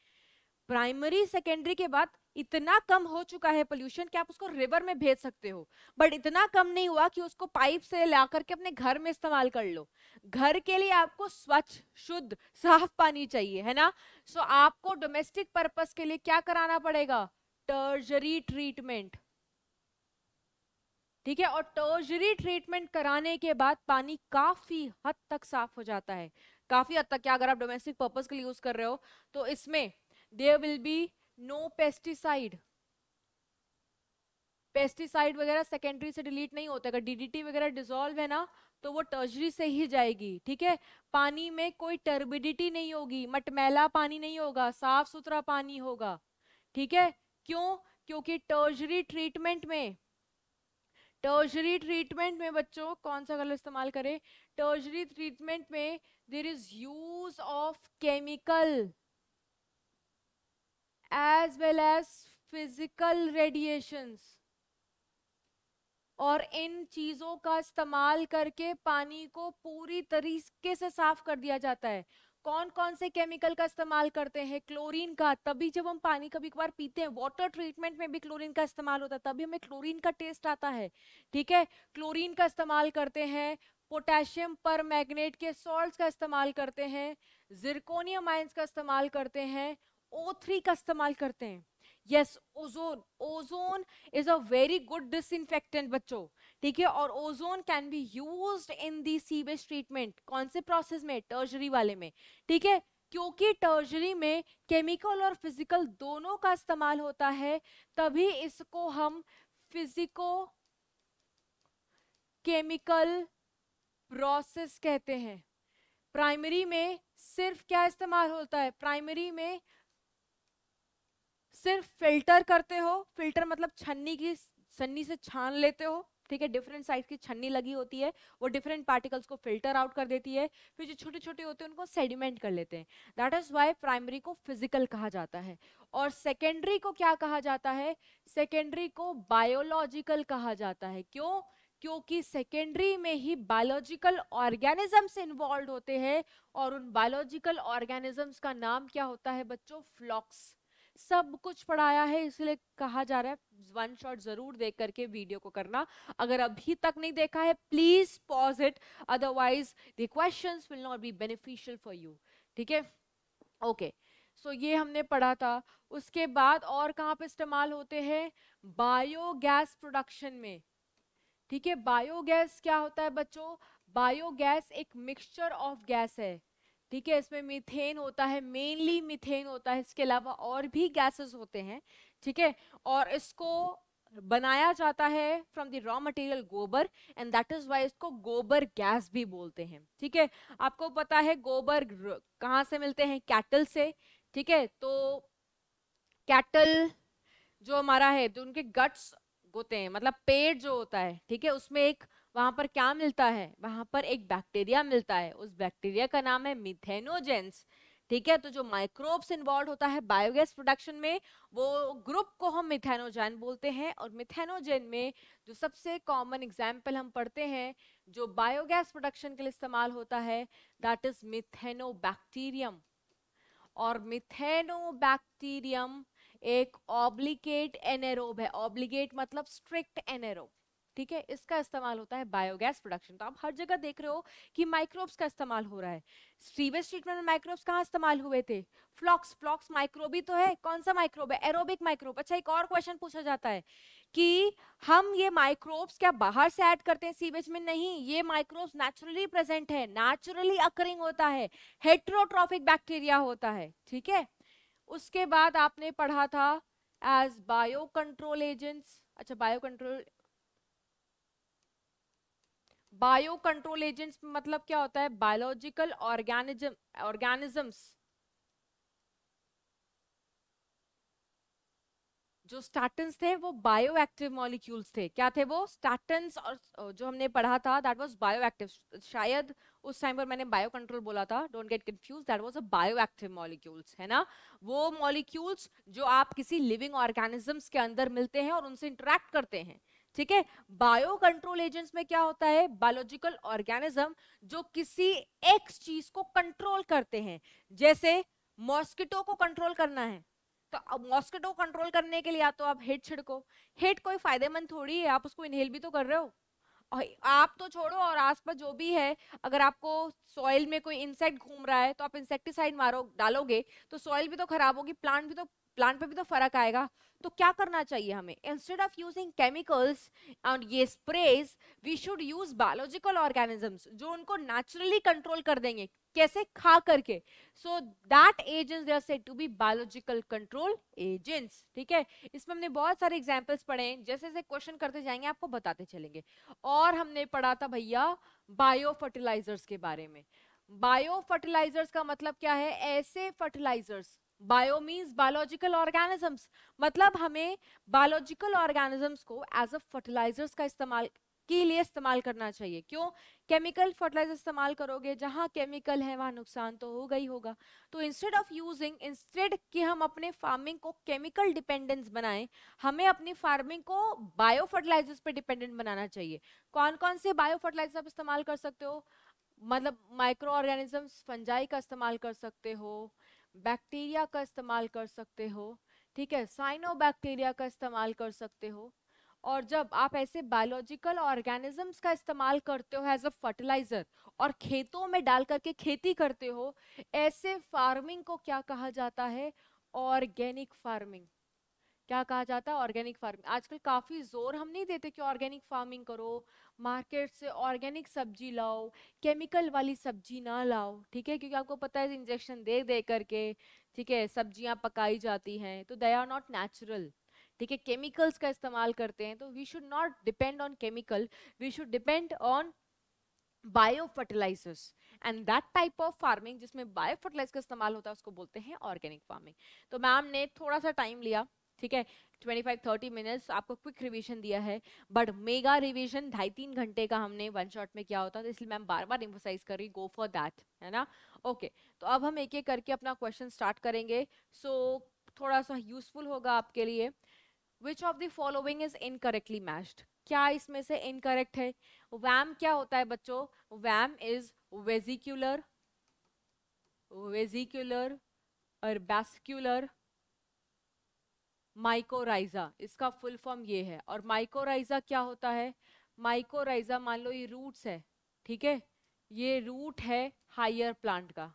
प्राइमरी सेकेंडरी के बाद इतना कम हो चुका है पोल्यूशन कि आप उसको रिवर में भेज सकते हो बट इतना कम नहीं हुआ कि उसको पाइप से ला करके अपने घर में इस्तेमाल कर लो घर के लिए आपको स्वच्छ शुद्ध साफ पानी चाहिए है ना सो so, आपको डोमेस्टिक पर्पस के लिए क्या कराना पड़ेगा टर्जरी ट्रीटमेंट ठीक है और टर्जरी ट्रीटमेंट कराने के बाद पानी काफ़ी हद तक साफ हो जाता है काफ़ी हद तक क्या अगर आप डोमेस्टिक पर्पज़ के लिए यूज़ कर रहे हो तो इसमें there will be no pesticide pesticide वगैरह सेकेंडरी से डिलीट नहीं होता अगर डीडीटी वगैरह डिजोल्व है ना तो वो टर्जरी से ही जाएगी ठीक है पानी में कोई टर्बिडिटी नहीं होगी मटमैला पानी नहीं होगा साफ सुथरा पानी होगा ठीक है क्यों क्योंकि टर्जरी ट्रीटमेंट में टर्जरी ट्रीटमेंट में बच्चों कौन सा कलर इस्तेमाल करें टर्जरी ट्रीटमेंट में there is use of chemical as well as physical radiations और इन चीज़ों का इस्तेमाल करके पानी को पूरी तरीके से साफ कर दिया जाता है कौन कौन से केमिकल का इस्तेमाल करते हैं क्लोरीन का तभी जब हम पानी कभी कभार पीते हैं वाटर ट्रीटमेंट में भी क्लोरीन का इस्तेमाल होता है तभी हमें क्लोरीन का टेस्ट आता है ठीक है क्लोरीन का इस्तेमाल करते हैं पोटेशियम पर मैग्नेट के सॉल्ट का इस्तेमाल करते हैं जिरकोनियम आइंस का इस्तेमाल करते हैं ओ का इस्तेमाल करते हैं yes ozone ozone is a very good disinfectant बच्चों ठीक है और ozone can be use in the sewage treatment कौन से प्रोसेस में टर्जरी वाले में ठीक है क्योंकि टर्जरी में केमिकल और फिजिकल दोनों का इस्तेमाल होता है तभी इसको हम फिजिको केमिकल प्रोसेस कहते हैं प्राइमरी में सिर्फ क्या इस्तेमाल होता है प्राइमरी में सिर्फ फिल्टर करते हो फिल्टर मतलब छन्नी की छन्नी से छान लेते हो ठीक है डिफरेंट साइज की छन्नी लगी होती है वो डिफरेंट पार्टिकल्स को फिल्टर आउट कर देती है फिर जो छोटे छोटे होते हैं उनको सेडिमेंट कर लेते हैं दैट इज़ वाई प्राइमरी को फिजिकल कहा जाता है और सेकेंडरी को क्या कहा जाता है सेकेंडरी को बायोलॉजिकल कहा जाता है क्यों क्योंकि सेकेंडरी में ही बायोलॉजिकल ऑर्गेनिजम्स इन्वॉल्व होते हैं और उन बायोलॉजिकल ऑर्गेनिजम्स का नाम क्या होता है बच्चों फ्लॉक्स सब कुछ पढ़ाया है इसलिए कहा जा रहा है वन शॉट जरूर देख करके वीडियो को करना अगर अभी तक नहीं देखा है please pause it otherwise the question will not be beneficial for you ठीक है ओके सो ये हमने पढ़ा था उसके बाद और कहाँ पे इस्तेमाल होते हैं बायोगैस प्रोडक्शन में ठीक है बायोगैस क्या होता है बच्चों बायोगैस एक मिक्सचर ऑफ गैस है ठीक है इसमें मीथेन होता है मेनली मीथेन होता है इसके अलावा और भी गैसेस होते हैं ठीक है और इसको बनाया जाता है फ्रॉम द रॉ मटेरियल गोबर एंड दैट इज वाई इसको गोबर गैस भी बोलते हैं ठीक है आपको पता है गोबर कहाँ से मिलते हैं कैटल से ठीक है तो कैटल जो हमारा है तो उनके गट्स होते हैं मतलब पेड़ जो होता है ठीक है उसमें एक वहाँ पर क्या मिलता है वहाँ पर एक बैक्टीरिया मिलता है उस बैक्टीरिया का नाम है मिथेनोजेंस ठीक है तो जो माइक्रोब्स इन्वॉल्व होता है बायोगैस प्रोडक्शन में वो ग्रुप को हम मिथेनोजैन बोलते हैं और मिथेनोजेन में जो सबसे कॉमन एग्जाम्पल हम पढ़ते हैं जो बायोगैस प्रोडक्शन के लिए इस्तेमाल होता है दैट इज बैक्टीरियम और बैक्टीरियम एक ऑब्लिकेट एनेरोब है ऑब्लिकेट मतलब स्ट्रिक्ट एनेरोब ठीक है इसका इस्तेमाल होता है बायोगैस प्रोडक्शन तो आप हर जगह देख रहे हो कि माइक्रोब्स का इस्तेमाल हो रहा है सीवेज ट्रीटमेंट में माइक्रोब्स कहाँ इस्तेमाल हुए थे फ्लॉक्स फ्लॉक्स माइक्रोबी तो है कौन सा माइक्रोब है एरोबिक माइक्रोब अच्छा एक और क्वेश्चन पूछा जाता है कि हम ये माइक्रोब्स क्या बाहर से ऐड करते हैं सीवेज में नहीं ये माइक्रोब्स नेचुरली प्रेजेंट है नेचुरली अकरिंग होता है हेट्रोट्रॉफिक बैक्टीरिया होता है ठीक है उसके बाद आपने पढ़ा था एज बायो कंट्रोल एजेंट्स अच्छा biocontrol bio control agents मतलब क्या होता है बायोलॉजिकल ऑर्गेनिज्म ऑर्गेनिजम्स जो स्टैटन्स थे वो बायो एक्टिव मॉलिक्यूल्स थे क्या थे वो स्टैटन्स और जो हमने पढ़ा था दैट वाज बायो एक्टिव शायद उस टाइम पर मैंने बायो कंट्रोल बोला था don't get confuse that was a bioactive molecules है ना वो मॉलिक्यूल्स जो आप किसी लिविंग ऑर्गेनिजम्स के अंदर मिलते हैं और उनसे इंटरेक्ट करते हैं ठीक है बायो कंट्रोल एजेंट्स में क्या होता है बायोलॉजिकल ऑर्गेनिज्म जो किसी एक्स चीज को कंट्रोल करते हैं जैसे मॉस्किटो को कंट्रोल करना है तो अब मॉस्किटो कंट्रोल करने के लिए या तो आप हेड छिड़को हेड कोई फायदेमंद थोड़ी है आप उसको इनहेल भी तो कर रहे हो आप तो छोड़ो और आसपास जो भी है अगर आपको सॉइल में कोई इंसेक्ट घूम रहा है तो आप इंसेक्टिसाइड मारो डालोगे तो सॉइल भी तो खराब होगी प्लांट भी तो प्लांट पे भी तो फर्क आएगा तो क्या करना चाहिए हमें instead of using chemicals and ये sprays we should use biological organisms जो उनको नेचुरली कंट्रोल कर देंगे कैसे खा करके so that agents they are said to be biological control agents ठीक है इसमें हमने बहुत सारे एग्जांपल्स पढ़े हैं जैसे जैसे क्वेश्चन करते जाएंगे आपको बताते चलेंगे और हमने पढ़ा था भैया बायो फर्टिलाइजर्स के बारे में बायो फर्टिलाइजर्स का मतलब क्या है ऐसे fertilisers bio means biological organisms मतलब हमें बायोलॉजिकल ऑर्गेनिजम्स को एज अ फर्टिलाइजर्स का इस्तेमाल के लिए इस्तेमाल करना चाहिए क्यों केमिकल फर्टिलाइजर इस्तेमाल करोगे जहाँ केमिकल है वहाँ नुकसान तो होगा ही होगा तो इंस्टेड ऑफ यूजिंग इंस्टेड कि हम अपने फार्मिंग को केमिकल डिपेंडेंस बनाएं हमें अपनी फार्मिंग को बायो फर्टिलाइजर्स पे डिपेंडेंट बनाना चाहिए कौन कौन से बायो फर्टिलाइजर आप इस्तेमाल कर सकते हो मतलब माइक्रो ऑर्गेनिजम्स फंजाई का इस्तेमाल कर सकते हो बैक्टीरिया का इस्तेमाल कर सकते हो ठीक है साइनोबैक्टीरिया का इस्तेमाल कर सकते हो और जब आप ऐसे बायोलॉजिकल ऑर्गेनिजम्स का इस्तेमाल करते हो एज अ फर्टिलाइजर और खेतों में डाल करके खेती करते हो ऐसे फार्मिंग को क्या कहा जाता है ऑर्गेनिक फार्मिंग क्या कहा जाता है ऑर्गेनिक फार्मिंग आजकल काफ़ी जोर हम नहीं देते कि ऑर्गेनिक फार्मिंग करो मार्केट से ऑर्गेनिक सब्जी लाओ केमिकल वाली सब्जी ना लाओ ठीक है क्योंकि आपको पता है इंजेक्शन दे दे करके ठीक है सब्जियां पकाई जाती हैं तो दे आर नॉट नेचुरल ठीक है केमिकल्स का इस्तेमाल करते हैं तो we should not depend on chemical we should depend on biofertilisers and that type of farming जिसमें बायो फर्टिलाइजर का इस्तेमाल होता है उसको बोलते हैं ऑर्गेनिक फार्मिंग तो मैम ने थोड़ा सा टाइम लिया ठीक है 25-30 मिनट्स आपको क्विक रिवीजन दिया है बट मेगा रिवीजन ढाई तीन घंटे का हमने वन शॉट में किया होता है तो इसलिए मैम बार बार इम्फोसाइज कर रही गो फॉर दैट है ना ओके okay, तो अब हम एक एक करके अपना क्वेश्चन स्टार्ट करेंगे सो so, थोड़ा सा यूजफुल होगा आपके लिए which of the following is incorrectly matched क्या इसमें से इनकरेक्ट है वैम क्या होता है बच्चों वैम इज वेजिक्यूलर वेजिक्यूलर और बेस्क्यूलर माइकोराइजा इसका फुल फॉर्म ये है और माइकोराइजा क्या होता है माइकोराइजा मान लो ये रूट्स है ठीक है ये रूट है हायर प्लांट का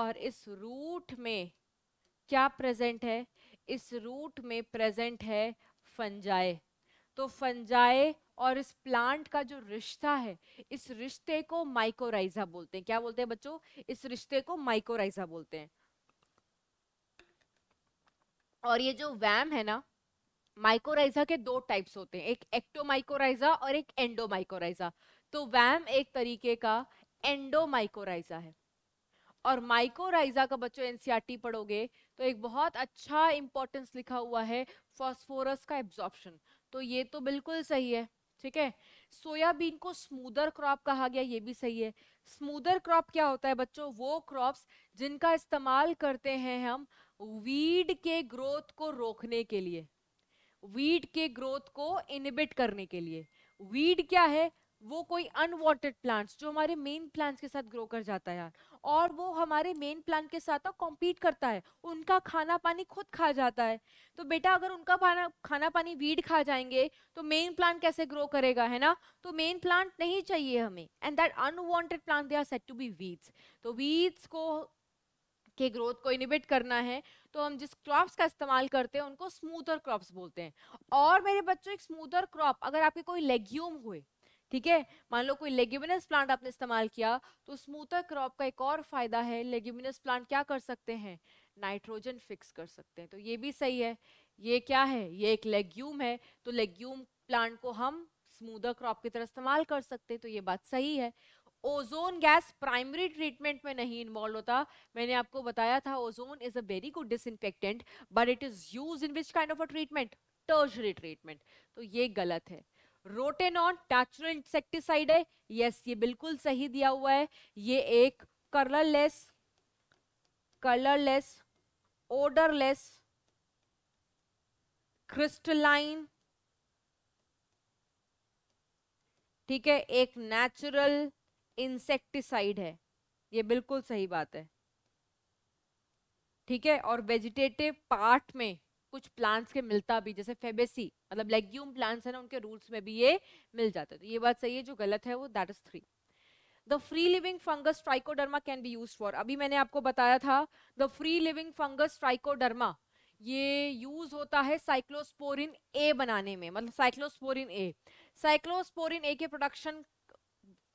और इस रूट में क्या प्रेजेंट है इस रूट में प्रेजेंट है फंजाए तो फंजाए और इस प्लांट का जो रिश्ता है इस रिश्ते को माइकोराइजा बोलते हैं क्या बोलते हैं बच्चों इस रिश्ते को माइकोराइजा बोलते हैं और ये जो वैम है ना माइकोराइजा के दो टाइप्स होते हैं एक एक्टोमाइकोराइजा और एक एंडोमाइकोराइजा तो वैम एक तरीके का एंडोमाइकोराइजा है और माइकोराइजा का बच्चों एनसीईआरटी e पढ़ोगे तो एक बहुत अच्छा इंपॉर्टेंस लिखा हुआ है फॉस्फोरस का एब्जॉर्प्शन तो ये तो बिल्कुल सही है ठीक है सोयाबीन को स्मूदर क्रॉप कहा गया ये भी सही है स्मूदर क्रॉप क्या होता है बच्चों वो क्रॉप्स जिनका इस्तेमाल करते हैं हम वीड के ग्रोथ को रोकने के लिए वीड के ग्रोथ को इनिबिट करने के लिए वीड क्या है वो कोई अनवांटेड प्लांट्स जो हमारे मेन प्लांट्स के साथ ग्रो कर जाता है यार और वो हमारे मेन प्लांट के साथ कॉम्पीट करता है उनका खाना पानी खुद खा जाता है तो बेटा अगर उनका पाना खाना पानी वीड खा जाएंगे तो मेन प्लांट कैसे ग्रो करेगा है ना तो मेन प्लांट नहीं चाहिए हमें and that unwanted plant they are said to be weeds तो वीड्स को के ग्रोथ को इनिबिट करना है तो हम जिस क्रॉप्स का इस्तेमाल करते हैं उनको स्मूथर क्रॉप्स बोलते हैं और मेरे बच्चों एक स्मूथर क्रॉप अगर आपके कोई लेग्यूम हुए ठीक है मान लो कोई लेग्यूमिनस प्लांट आपने इस्तेमाल किया तो स्मूथर क्रॉप का एक और फायदा है लेग्यूमिनस प्लांट क्या कर सकते हैं नाइट्रोजन फिक्स कर सकते हैं तो ये भी सही है ये क्या है ये एक लेग्यूम है तो लेग्यूम प्लांट को हम स्मूदर क्रॉप की तरह इस्तेमाल कर सकते हैं तो ये बात सही है ओजोन गैस प्राइमरी ट्रीटमेंट में नहीं इन्वॉल्व होता मैंने आपको बताया था ozone is a very good disinfectant but it is use in which kind of a treatment tertiary treatment तो ये गलत है रोटेनॉन टैचुरल इंसेक्टिसाइड है यस ये बिल्कुल सही दिया हुआ है ये एक कलरलेस कलरलेस ओडरलेस क्रिस्टलाइन ठीक है एक नेचुरल इंसेक्टिसाइड है ये बिल्कुल सही बात है ठीक है और वेजिटेटिव पार्ट में कुछ प्लांट्स के मिलता भी जैसे फेबेसी मतलब लेग्यूम प्लांट्स है ना उनके रूट्स में भी ये मिल जाता है तो ये बात सही है जो गलत है वो that is three the free living fungus Trichoderma can be use for अभी मैंने आपको बताया था the free living fungus Trichoderma ये यूज होता है साइक्लोस्पोरिन ए बनाने में मतलब साइक्लोस्पोरिन ए साइक्लोस्पोरिन ए के प्रोडक्शन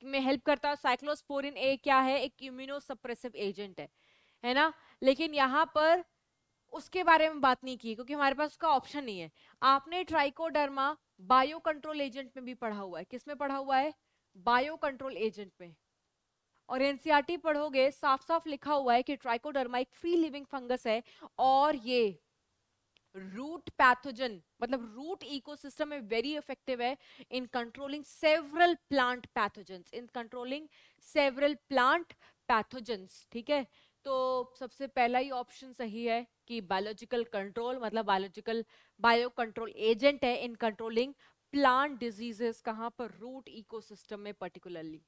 में हेल्प करता है साइक्लोस्पोरिन ए क्या है एक इम्यूनोसप्रेसिव एजेंट है है ना लेकिन यहाँ पर उसके बारे में बात नहीं की क्योंकि हमारे पास उसका ऑप्शन नहीं है आपने ट्राइकोडर्मा बायो कंट्रोल एजेंट में भी पढ़ा हुआ है किस में पढ़ा हुआ है बायो कंट्रोल एजेंट में और एनसीआरटी e पढ़ोगे साफ साफ लिखा हुआ है कि ट्राइकोडर्मा एक फ्री लिविंग फंगस है और ये रूट पैथोजन मतलब रूट इकोसिस्टम में वेरी इफेक्टिव है in controlling several plant pathogen in controlling several plant pathogen ठीक है तो सबसे पहला ही ऑप्शन सही है कि बायोलॉजिकल कंट्रोल मतलब बायोलॉजिकल बायो कंट्रोल एजेंट है इन कंट्रोलिंग प्लांट डिजीजेस कहाँ पर रूट इकोसिस्टम में पर्टिकुलरली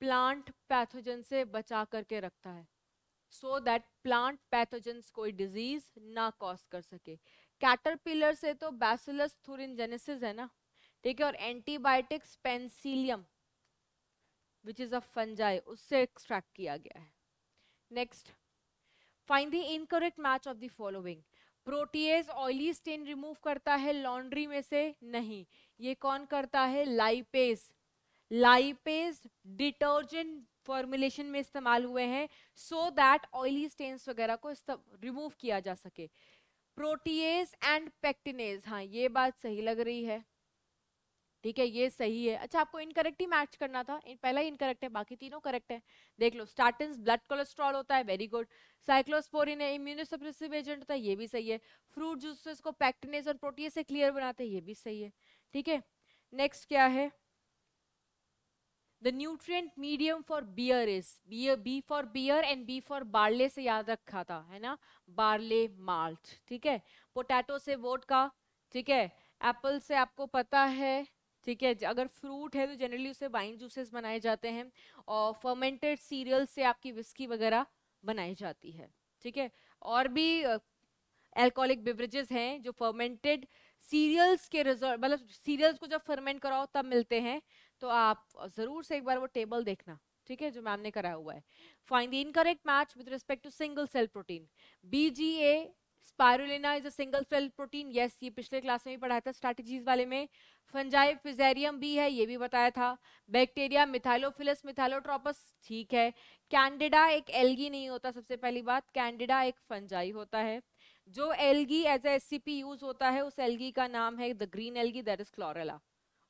प्लांट पैथोजन से बचा करके रखता है सो दैट प्लांट पैथोजेंस कोई डिजीज ना कॉज कर सके कैटरपिलर से तो बैसिलस थुरिनजेनेसिस है ना ठीक है और antibiotics Penicillium which is a fungi उससे एक्सट्रैक्ट किया गया है next find the incorrect match of the following protease oily stain remove करता है लॉन्ड्री में से नहीं ये कौन करता है लाइपेज लाइपेज डिटर्जेंट फॉर्मुलेशन में इस्तेमाल हुए हैं सो दैट ऑयली स्टेन्स वगैरह को रिमूव किया जा सके प्रोटीज एंड पेक्टिनेज हाँ ये बात सही लग रही है ठीक है ये सही है अच्छा आपको इनकरेक्ट ही मैच करना था पहला ही इनकरेक्ट है बाकी तीनों करेक्ट है देख लो स्टार्टिन ब्लड कोलेस्ट्रॉल होता है वेरी गुड साइक्लोस्पोरिन है इम्यूनोसप्रेसिव एजेंट होता है ये भी सही है फ्रूट जूसेस को पैक्टिनेस और प्रोटीज से क्लियर बनाते हैं ये भी सही है ठीक है नेक्स्ट क्या है The nutrient medium for beer is beer, B for beer and B for barley से याद रखा था है ना barley malt ठीक है पोटैटो से वोडका ठीक है एप्पल से आपको पता है ठीक है अगर फ्रूट है तो जनरली उसे वाइन जूसेस बनाए जाते हैं और फर्मेंटेड सीरियल से आपकी विस्की वगैरह बनाई जाती है ठीक है और भी एल्कोहलिक बेवरेजेस हैं जो फर्मेंटेड सीरियल्स के रिजल्ट मतलब सीरियल्स को जब फर्मेंट कराओ तब मिलते हैं तो आप ज़रूर से एक बार वो टेबल देखना ठीक है जो मैम ने कराया हुआ है find the incorrect match with respect to single cell protein B G A Spirulina is a single cell protein yes ये पिछले क्लास में भी पढ़ाया था स्ट्रैटेजीज वाले में फंजाई फिजेरियम भी है ये भी बताया था बैक्टीरिया मिथाइलोफिलस मिथाइलोट्रोपस ठीक है कैंडिडा एक एलगी नहीं होता सबसे पहली बात कैंडिडा एक फंजाई होता है जो algae as A S use होता है उस एलगी का नाम है the green algae that is Chlorella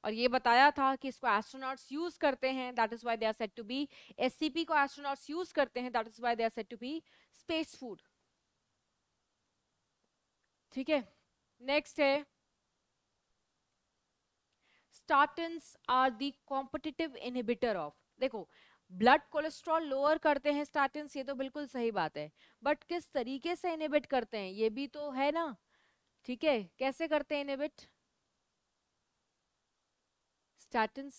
और ये बताया था कि इसको एस्ट्रोनॉट्स यूज करते हैं that is why they are said to be SCP को एस्ट्रोनॉट्स यूज करते हैं that is why they are said to be space food ठीक है नेक्स्ट है statins are the competitive inhibitor of देखो ब्लड कोलेस्ट्रॉल लोअर करते हैं स्टार्टन्स ये तो बिल्कुल सही बात है बट किस तरीके से इनहिबिट करते हैं ये भी तो है ना ठीक है कैसे करते हैं इनहिबिट स्टैटिन्स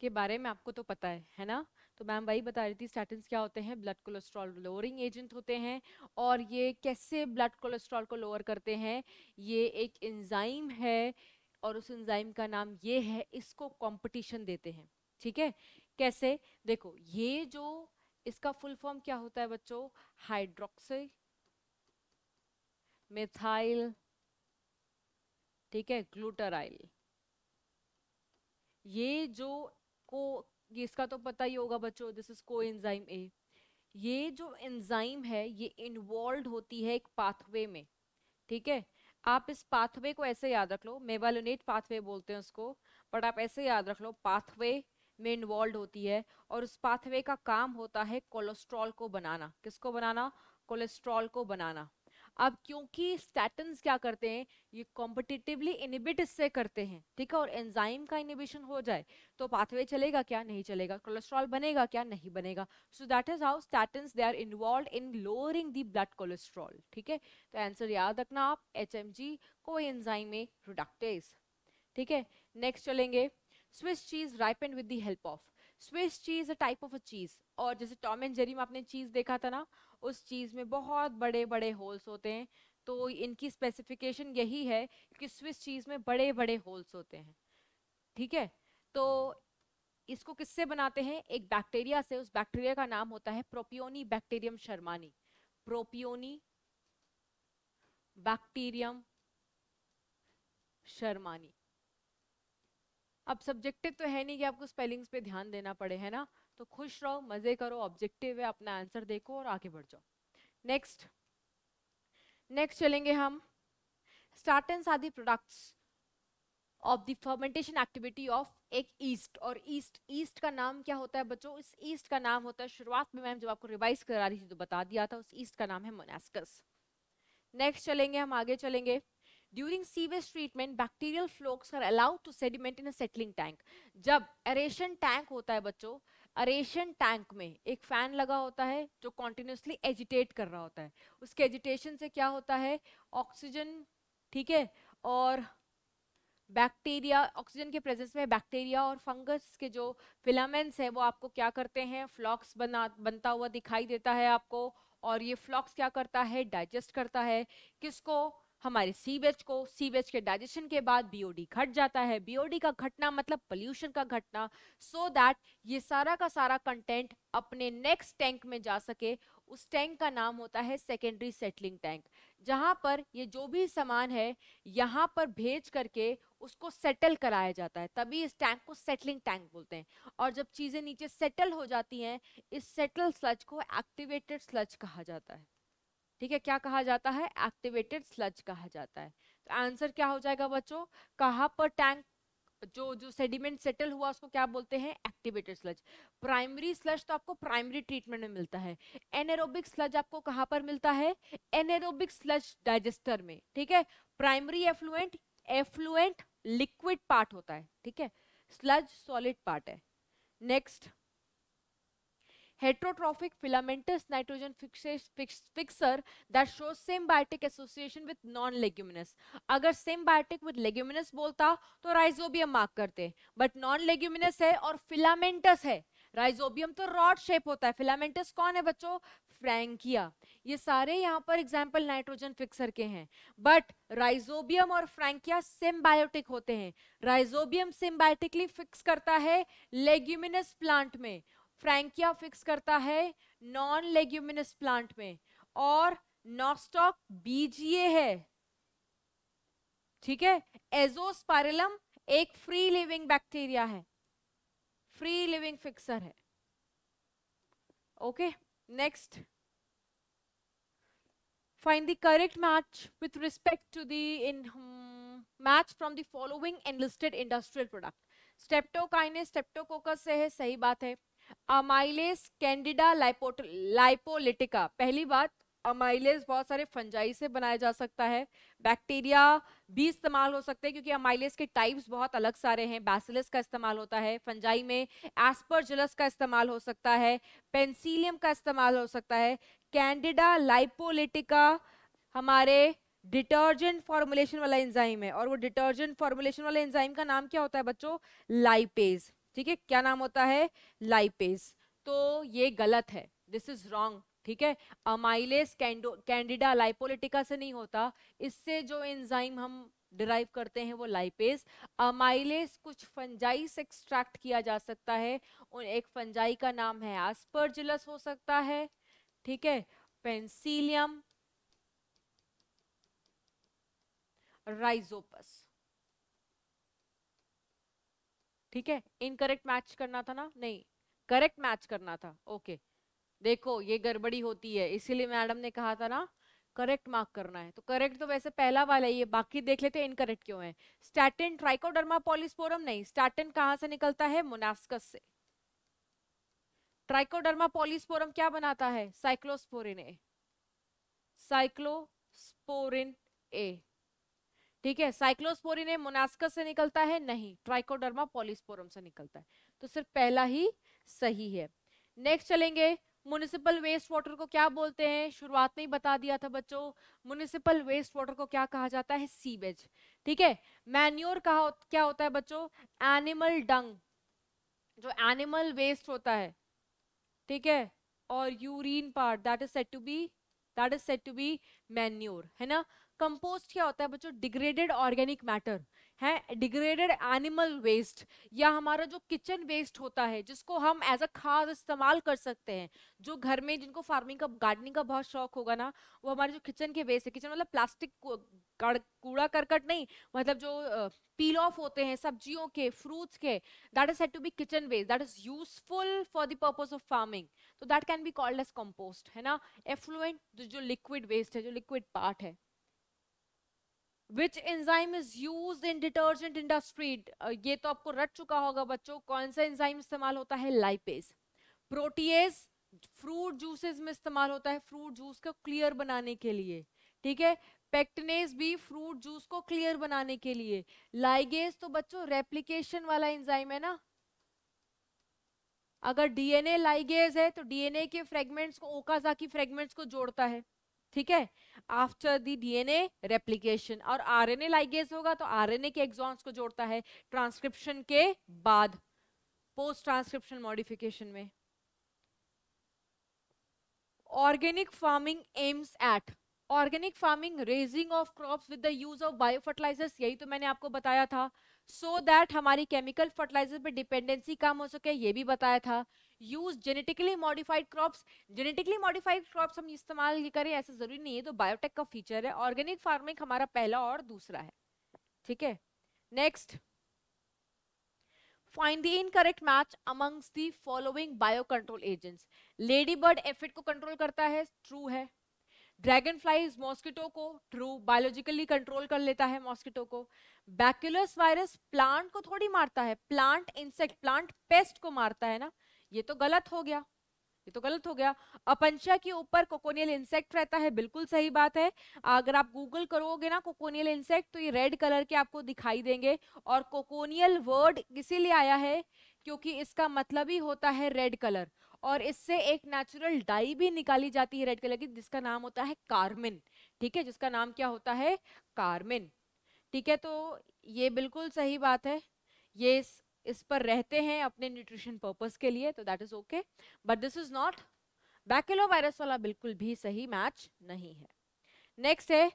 के बारे में आपको तो पता है है ना तो मैम वही बता रही थी स्टैटिन्स क्या होते हैं ब्लड कोलेस्ट्रॉल लोअरिंग एजेंट होते हैं और ये कैसे ब्लड कोलेस्ट्रॉल को लोअर करते हैं ये एक एंजाइम है और उस एंजाइम का नाम ये है इसको कंपटीशन देते हैं ठीक है कैसे देखो ये जो इसका फुल फॉर्म क्या होता है बच्चों हाइड्रोक्सी मिथाइल ठीक है ग्लूटराइल ये जो को ये इसका तो पता ही होगा बच्चों this is coenzyme A ये जो एंजाइम है ये इन्वॉल्व होती है एक पाथवे में ठीक है आप इस पाथवे को ऐसे याद रख लो मेवालोनेट पाथवे बोलते हैं उसको बट आप ऐसे याद रख लो पाथवे में इन्वॉल्व होती है और उस पाथवे का काम होता है कोलेस्ट्रॉल को बनाना किसको बनाना कोलेस्ट्रॉल को बनाना अब क्योंकि स्टैटिन क्या करते हैं ये कॉम्पिटिटिवली इनिबिट इससे करते हैं ठीक है और एंजाइम का इनिबिशन हो जाए तो पाथवे चलेगा क्या नहीं चलेगा कोलेस्ट्रॉल बनेगा क्या नहीं बनेगा so that is how statin they are involve in lowering the blood cholesterol ठीक है तो आंसर याद रखना आप एच एम जी को एंजाइम में रिडक्टेज ठीक है नेक्स्ट चलेंगे Swiss cheese ripened with the help of Swiss cheese a type of a चीज और जैसे टॉम एंड जेरी में आपने चीज देखा था ना उस चीज़ में बहुत बड़े बड़े होल्स होते हैं तो इनकी स्पेसिफिकेशन यही है कि स्विस चीज़ में बड़े बड़े होल्स होते हैं ठीक है तो इसको किससे बनाते हैं एक बैक्टीरिया से उस बैक्टीरिया का नाम होता है Propionibacterium shermanii Propionibacterium shermanii अब सब्जेक्टिव तो है नहीं कि आपको स्पेलिंग्स पे ध्यान देना पड़े है ना तो खुश रहो मज़े करो ऑब्जेक्टिव है अपना आंसर देखो और आगे बढ़ जाओ नेक्स्ट नेक्स्ट चलेंगे हम स्टार्टन्स आदि products of the fermentation activity of एक ईस्ट और ईस्ट ईस्ट का नाम क्या होता है बच्चों इस ईस्ट का नाम होता है शुरुआत में मैम जब आपको रिवाइज करा रही थी तो बता दिया था उस ईस्ट का नाम है मोनास्कस नेक्स्ट चलेंगे हम आगे चलेंगे during sewage treatment bacterial flocs are allowed to sediment in settling tank जब एरेशन टैंक होता है बच्चों अरेशन टैंक में एक फैन लगा होता है जो कॉन्टिन्यूसली एजिटेट कर रहा होता है उसके एजिटेशन से क्या होता है ऑक्सीजन ठीक है और बैक्टीरिया ऑक्सीजन के प्रेजेंस में बैक्टीरिया और फंगस के जो फिलामेंट्स हैं वो आपको क्या करते हैं फ्लॉक्स बना बनता हुआ दिखाई देता है आपको और ये फ्लॉक्स क्या करता है डाइजेस्ट करता है किसको हमारे सीवेज को सीवेज के डाइजेशन के बाद बीओडी घट जाता है बीओडी का घटना मतलब पोल्यूशन का घटना सो so दैट ये सारा का सारा कंटेंट अपने नेक्स्ट टैंक में जा सके उस टैंक का नाम होता है सेकेंडरी सेटलिंग टैंक जहाँ पर ये जो भी सामान है यहाँ पर भेज करके उसको सेटल कराया जाता है तभी इस टैंक को सेटलिंग टैंक बोलते हैं और जब चीज़ें नीचे सेटल हो जाती हैं इस सेटल स्लच को एक्टिवेटेड स्लच कहा जाता है ठीक है क्या कहा जाता है एक्टिवेटेड स्लज कहा जाता है तो आंसर क्या हो जाएगा बच्चों कहाँ पर टैंक जो जो सेडिमेंट सेटल हुआ उसको क्या बोलते हैं एक्टिवेटेड स्लज प्राइमरी स्लज तो आपको प्राइमरी ट्रीटमेंट में मिलता है एनेरोबिक स्लज आपको कहाँ पर मिलता है एनेरोबिक स्लज डाइजेस्टर में ठीक है primary effluent effluent liquid part होता है ठीक है स्लज सॉलिड पार्ट है next heterotrophic filamentous nitrogen fixer that shows symbiotic association with non-leguminous. अगर symbiotic with leguminous बोलता तो rhizobium mark करते but non-leguminous है और filamentous है राइजोबियम तो रॉड शेप होता है फिलामेंटस कौन है बच्चों फ्रैंकिया ये सारे यहाँ पर एग्जाम्पल नाइट्रोजन फिक्सर के हैं बट राइजोबियम और फ्रैंकिया सिम्बायोटिक होते हैं राइजोबियम सिम्बायोटिकली फिक्स करता है लेग्यूमिनस प्लांट में फ्रैंकिया फिक्स करता है नॉन लेग्यूमिनस प्लांट में और नॉस्टॉक बीजीए है ठीक है एजोस्पायरलम एक फ्री लिविंग बैक्टीरिया है फ्री लिविंग फिक्सर है okay next find the correct match with respect to the in match from the following enlisted industrial product streptokinase Streptococcus से है सही बात है अमाइलेस कैंडिडा लाइपोट लाइपोलिटिका पहली बात अमाइलेस बहुत सारे फंजाई से बनाया जा सकता है बैक्टीरिया भी इस्तेमाल हो सकते हैं क्योंकि अमाइलेस के टाइप्स बहुत अलग सारे हैं बैसिलस का इस्तेमाल होता है फंजाई में एस्परजिलस का इस्तेमाल हो सकता है पेंसिलियम का इस्तेमाल हो सकता है कैंडिडा लाइपोलिटिका हमारे डिटर्जेंट फॉर्मुलेशन वाला एंजाइम है और वो डिटर्जेंट फॉर्मुलेशन वाला एंजाइम का नाम क्या होता है बच्चों लाइपेज ठीक है क्या नाम होता है लाइपेज तो ये गलत है दिस इज रॉन्ग ठीक है अमाइलेस कैंडो कैंडिडा लाइपोलिटिका से नहीं होता इससे जो एंजाइम हम डिराइव करते हैं वो लाइपेस अमाइलेस कुछ फंजाई से एक्सट्रैक्ट किया जा सकता है और एक फंजाई का नाम है आस्पर्जिलस हो सकता है ठीक है पेंसिलियम राइजोपस ठीक है इनकरेक्ट मैच करना था ना नहीं करेक्ट मैच करना था ओके देखो ये गड़बड़ी होती है इसीलिए मैडम ने कहा था ना करेक्ट मार्क करना है तो करेक्ट तो वैसे पहला वाला ही है बाकी देख लेते हैं इनकरेक्ट क्यों है स्टैटिन ट्राइकोडर्मा पॉलिस्पोरम नहीं स्टैटिन कहाँ से निकलता है मोनास्कस से ट्राइकोडर्मा पॉलिस्पोरम क्या बनाता है साइक्लोस्पोरिन ए साइक्लोस्पोरिन ए ठीक है साइक्लोस्पोरिन मोनास्कस से निकलता है नहीं ट्राइकोडर्मा पॉलिस्पोरम से निकलता है तो सिर्फ पहला ही सही है नेक्स्ट चलेंगे म्यूनिसिपल वेस्ट वाटर को क्या बोलते हैं शुरुआत में ही बता दिया था बच्चों म्यूनिसिपल वेस्ट वाटर को क्या कहा जाता है सीवेज ठीक है मैन्योर कहा क्या होता है बच्चों एनिमल डंग जो एनिमल वेस्ट होता है ठीक है और urine part that is said to be that is said to be manure है ना कंपोस्ट क्या होता है बच्चों डिग्रेडेड ऑर्गेनिक मैटर है डिग्रेडेड एनिमल वेस्ट या हमारा जो किचन वेस्ट होता है जिसको हम एज अ खाद इस्तेमाल कर सकते हैं जो घर में जिनको फार्मिंग का गार्डनिंग का बहुत शौक होगा ना वो हमारे जो किचन के वेस्ट है किचन मतलब प्लास्टिक कूड़ा करकट नहीं मतलब जो पील ऑफ होते हैं सब्जियों के फ्रूट्स के that is said to be kitchen waste that is useful for the purpose of farming तो that can be called as compost है ना एफ्लुएंट जो लिक्विड वेस्ट है जो लिक्विड पार्ट है which enzyme is use in detergent industry ये तो आपको रट चुका होगा बच्चों कौन सा एंजाइम इस्तेमाल होता है लाइपेज प्रोटीज फ्रूट जूसेस में इस्तेमाल होता है फ्रूट जूस को क्लियर बनाने के लिए ठीक है पेक्टनेस भी फ्रूट जूस को क्लियर बनाने के लिए लाइगेज तो बच्चों रेप्लीकेशन वाला एंजाइम है ना अगर डीएनए लाइगेज है तो डीएनए के फ्रेगमेंट्स को ओकाजा की फ्रेगमेंट्स को जोड़ता है ठीक है आफ्टर दी डीएनए रेप्लीकेशन और आरएनए लाइगेज होगा तो आरएनए के एग्जॉन्स को जोड़ता है ट्रांसक्रिप्शन के बाद पोस्ट ट्रांसक्रिप्शन मॉडिफिकेशन में organic farming aims at organic farming raising of crops with the use of bio fertilizers यही तो मैंने आपको बताया था सो so दैट हमारी केमिकल फर्टिलाइजर पे डिपेंडेंसी कम हो सके ये भी बताया था use genetically modified crops genetically modified crops हम इस्तेमाल करें ऐसा ज़रूरी नहीं है तो बायोटेक का फीचर है ऑर्गेनिक फार्मिंग हमारा पहला और दूसरा है ठीक है next find the incorrect match amongst the following bio control agents lady bird aphid को कंट्रोल करता है ट्रू है ड्रैगन फ्लाइज मॉस्किटो को ट्रू बायोलॉजिकली कंट्रोल कर लेता है मॉस्किटो को बैक्यूलस वायरस प्लांट को थोड़ी मारता है प्लांट इंसेक्ट प्लांट पेस्ट को मारता है ना ये तो गलत हो गया ये तो गलत हो गया अपंशा के ऊपर कोकोनियल इंसेक्ट रहता है बिल्कुल सही बात है अगर आप गूगल करोगे ना कोकोनियल इंसेक्ट तो ये रेड कलर के आपको दिखाई देंगे और कोकोनियल वर्ड इसीलिए आया है क्योंकि इसका मतलब ही होता है रेड कलर और इससे एक नेचुरल डाई भी निकाली जाती है रेड कलर की जिसका नाम होता है कार्मिन ठीक है जिसका नाम क्या होता है कार्मिन ठीक है तो ये बिल्कुल सही बात है ये इस पर रहते हैं अपने न्यूट्रिशन पर्पज के लिए तो that is okay but this is not baculovirus वाला बिल्कुल भी सही मैच नहीं है नेक्स्ट है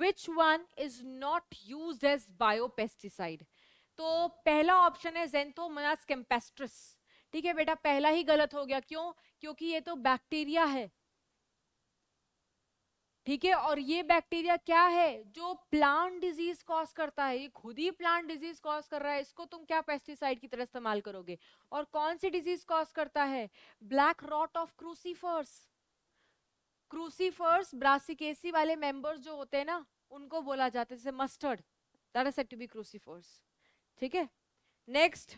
which one is not use as biopesticide तो पहला ऑप्शन है जेंथोमनास कैम्पेस्ट्रस ठीक है बेटा पहला ही गलत हो गया क्यों क्योंकि ये तो बैक्टीरिया है ठीक है और ये बैक्टीरिया क्या है जो प्लांट डिजीज कॉज करता है ये खुद ही प्लांट डिजीज कॉज कर रहा है इसको तुम क्या पेस्टिसाइड की तरह इस्तेमाल करोगे और कौन सी डिजीज कॉज करता है black rot of crucifers crucifers Brassicaceae वाले मेंबर्स जो होते हैं ना उनको बोला जाता है जैसे mustard that is to be crucifers ठीक है next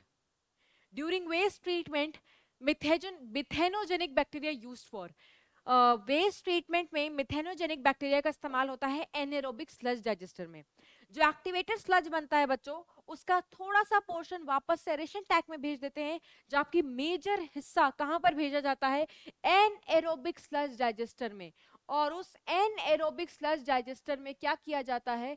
during waste treatment methanogen methanogenic bacteria use for waste treatment में मिथेनोजेनिक बैक्टीरिया का इस्तेमाल होता है एनेरोबिक स्लज डाइजेस्टर में जो एक्टिवेटेड स्लज बनता है बच्चों उसका थोड़ा सा पोर्शन वापस से रेशन टैक में भेज देते हैं जो आपकी मेजर हिस्सा कहाँ पर भेजा जाता है एन एरोबिक स्लज डाइजेस्टर में और उस एन एरोबिक स्लज डाइजेस्टर में क्या किया जाता है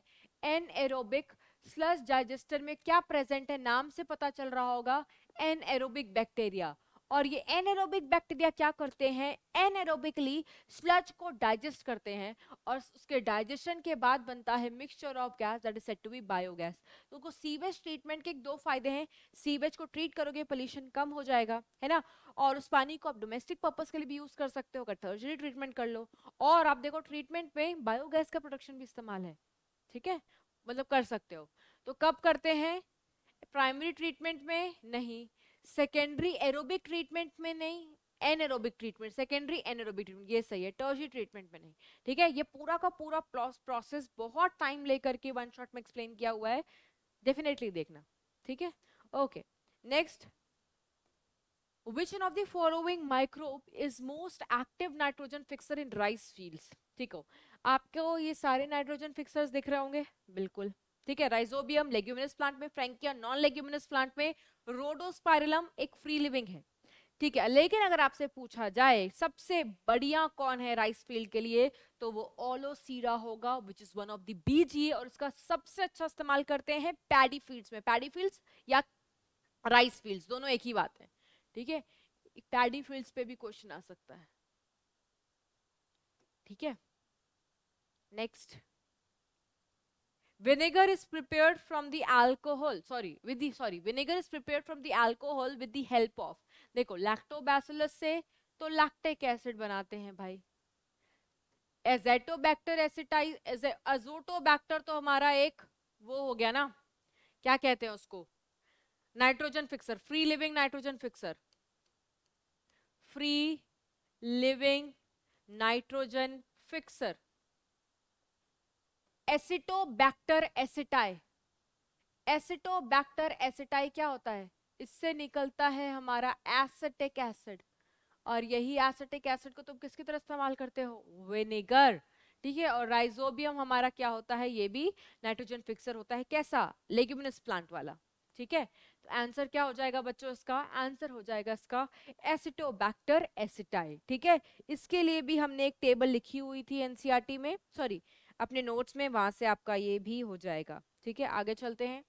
एन एरोबिक स्लज डाइजेस्टर में क्या प्रेजेंट है नाम से पता चल रहा होगा एन एरोबिक बैक्टीरिया और ये एनएरोबिक बैक्टीरिया क्या करते हैं एनएरोबिकली स्लज को डाइजेस्ट करते हैं और उसके डाइजेशन के बाद बनता है mixture of gas that is said to be biogas तो उनको सीवेज ट्रीटमेंट के दो फायदे हैं सीवेज को ट्रीट करोगे पोल्यूशन कम हो जाएगा है ना और उस पानी को आप डोमेस्टिक पर्पज के लिए भी यूज कर सकते हो अगर थर्जरी ट्रीटमेंट कर लो और आप देखो ट्रीटमेंट में बायोगैस का प्रोडक्शन भी इस्तेमाल है ठीक है मतलब कर सकते हो तो कब करते हैं प्राइमरी ट्रीटमेंट में नहीं सेकेंडरी एरोबिक ट्रीटमेंट में नहीं anaerobic treatment secondary anaerobic treatment ये सही है टर्जी ट्रीटमेंट में नहीं ठीक है ये पूरा का पूरा प्रोसेस बहुत टाइम लेकर के वन शॉट में एक्सप्लेन किया हुआ है डेफिनेटली देखना ठीक है okay next which one of the following microbe is most active nitrogen fixer in rice fields ठीक हो आपको ये सारे नाइट्रोजन फिक्सर्स दिख रहे होंगे बिल्कुल ठीक है राइजोबियम लेग्यूमिनस प्लांट में फ्रेंकिया नॉन लेग्यूमिनस प्लांट में रोडोस्पायरलम एक फ्री लिविंग है ठीक है लेकिन अगर आपसे पूछा जाए सबसे बढ़िया कौन है राइस फील्ड के लिए तो वो ओलोसीरा होगा which is one of the B G इसका सबसे अच्छा इस्तेमाल करते हैं पैडी फील्ड्स में पैडी फील्ड्स या राइस फील्ड्स दोनों एक ही बात है ठीक है पैडी फील्ड्स पे भी क्वेश्चन आ सकता है ठीक है next vinegar is prepared from the alcohol sorry with the sorry vinegar is prepared from the alcohol with the help of देखो lactobacillus से तो lactic acid बनाते हैं भाई एजेटोबैक्टर एसिटाइज azotobacter तो हमारा एक वो हो गया ना क्या कहते हैं उसको nitrogen fixer free living nitrogen fixer free living nitrogen fixer Acetobacter aceti Acetobacter aceti क्या होता है इससे निकलता है हमारा एसिटिक एसिड और यही एसिटिक एसिड को तुम किसकी तरह इस्तेमाल करते हो विनेगर ठीक है और राइजोबियम हमारा क्या होता है ये भी नाइट्रोजन फिक्सर होता है कैसा लेग्यूमिनस प्लांट वाला ठीक है तो आंसर क्या हो जाएगा बच्चों इसका आंसर हो जाएगा इसका एसिटोबैक्टर एसिटाई ठीक है इसके लिए भी हमने एक टेबल लिखी हुई थी एनसीईआरटी में सॉरी अपने नोट्स में वहां से आपका ये भी हो जाएगा ठीक है आगे चलते हैं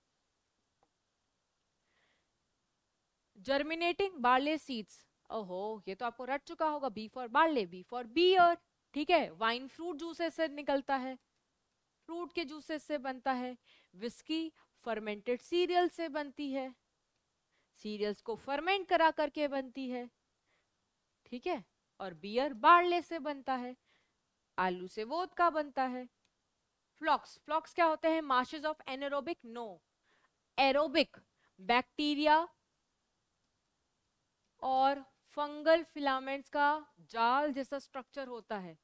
जर्मिनेटिंग बार्ले सीड्स ओहो ये तो आपको रट चुका होगा B for barley B for beer ठीक है वाइन फ्रूट जूसेस से निकलता है फ्रूट के जूसेस से बनता है विस्की फर्मेंटेड सीरियल से बनती है सीरियल्स को फर्मेंट करा करके बनती है ठीक है और बियर बार्ले से बनता है आलू से वोद का बनता है फ्लॉक्स फ्लॉक्स क्या होते हैं masses of anaerobic no aerobic bacteria और फंगल फिलामेंट्स का जाल जैसा स्ट्रक्चर होता है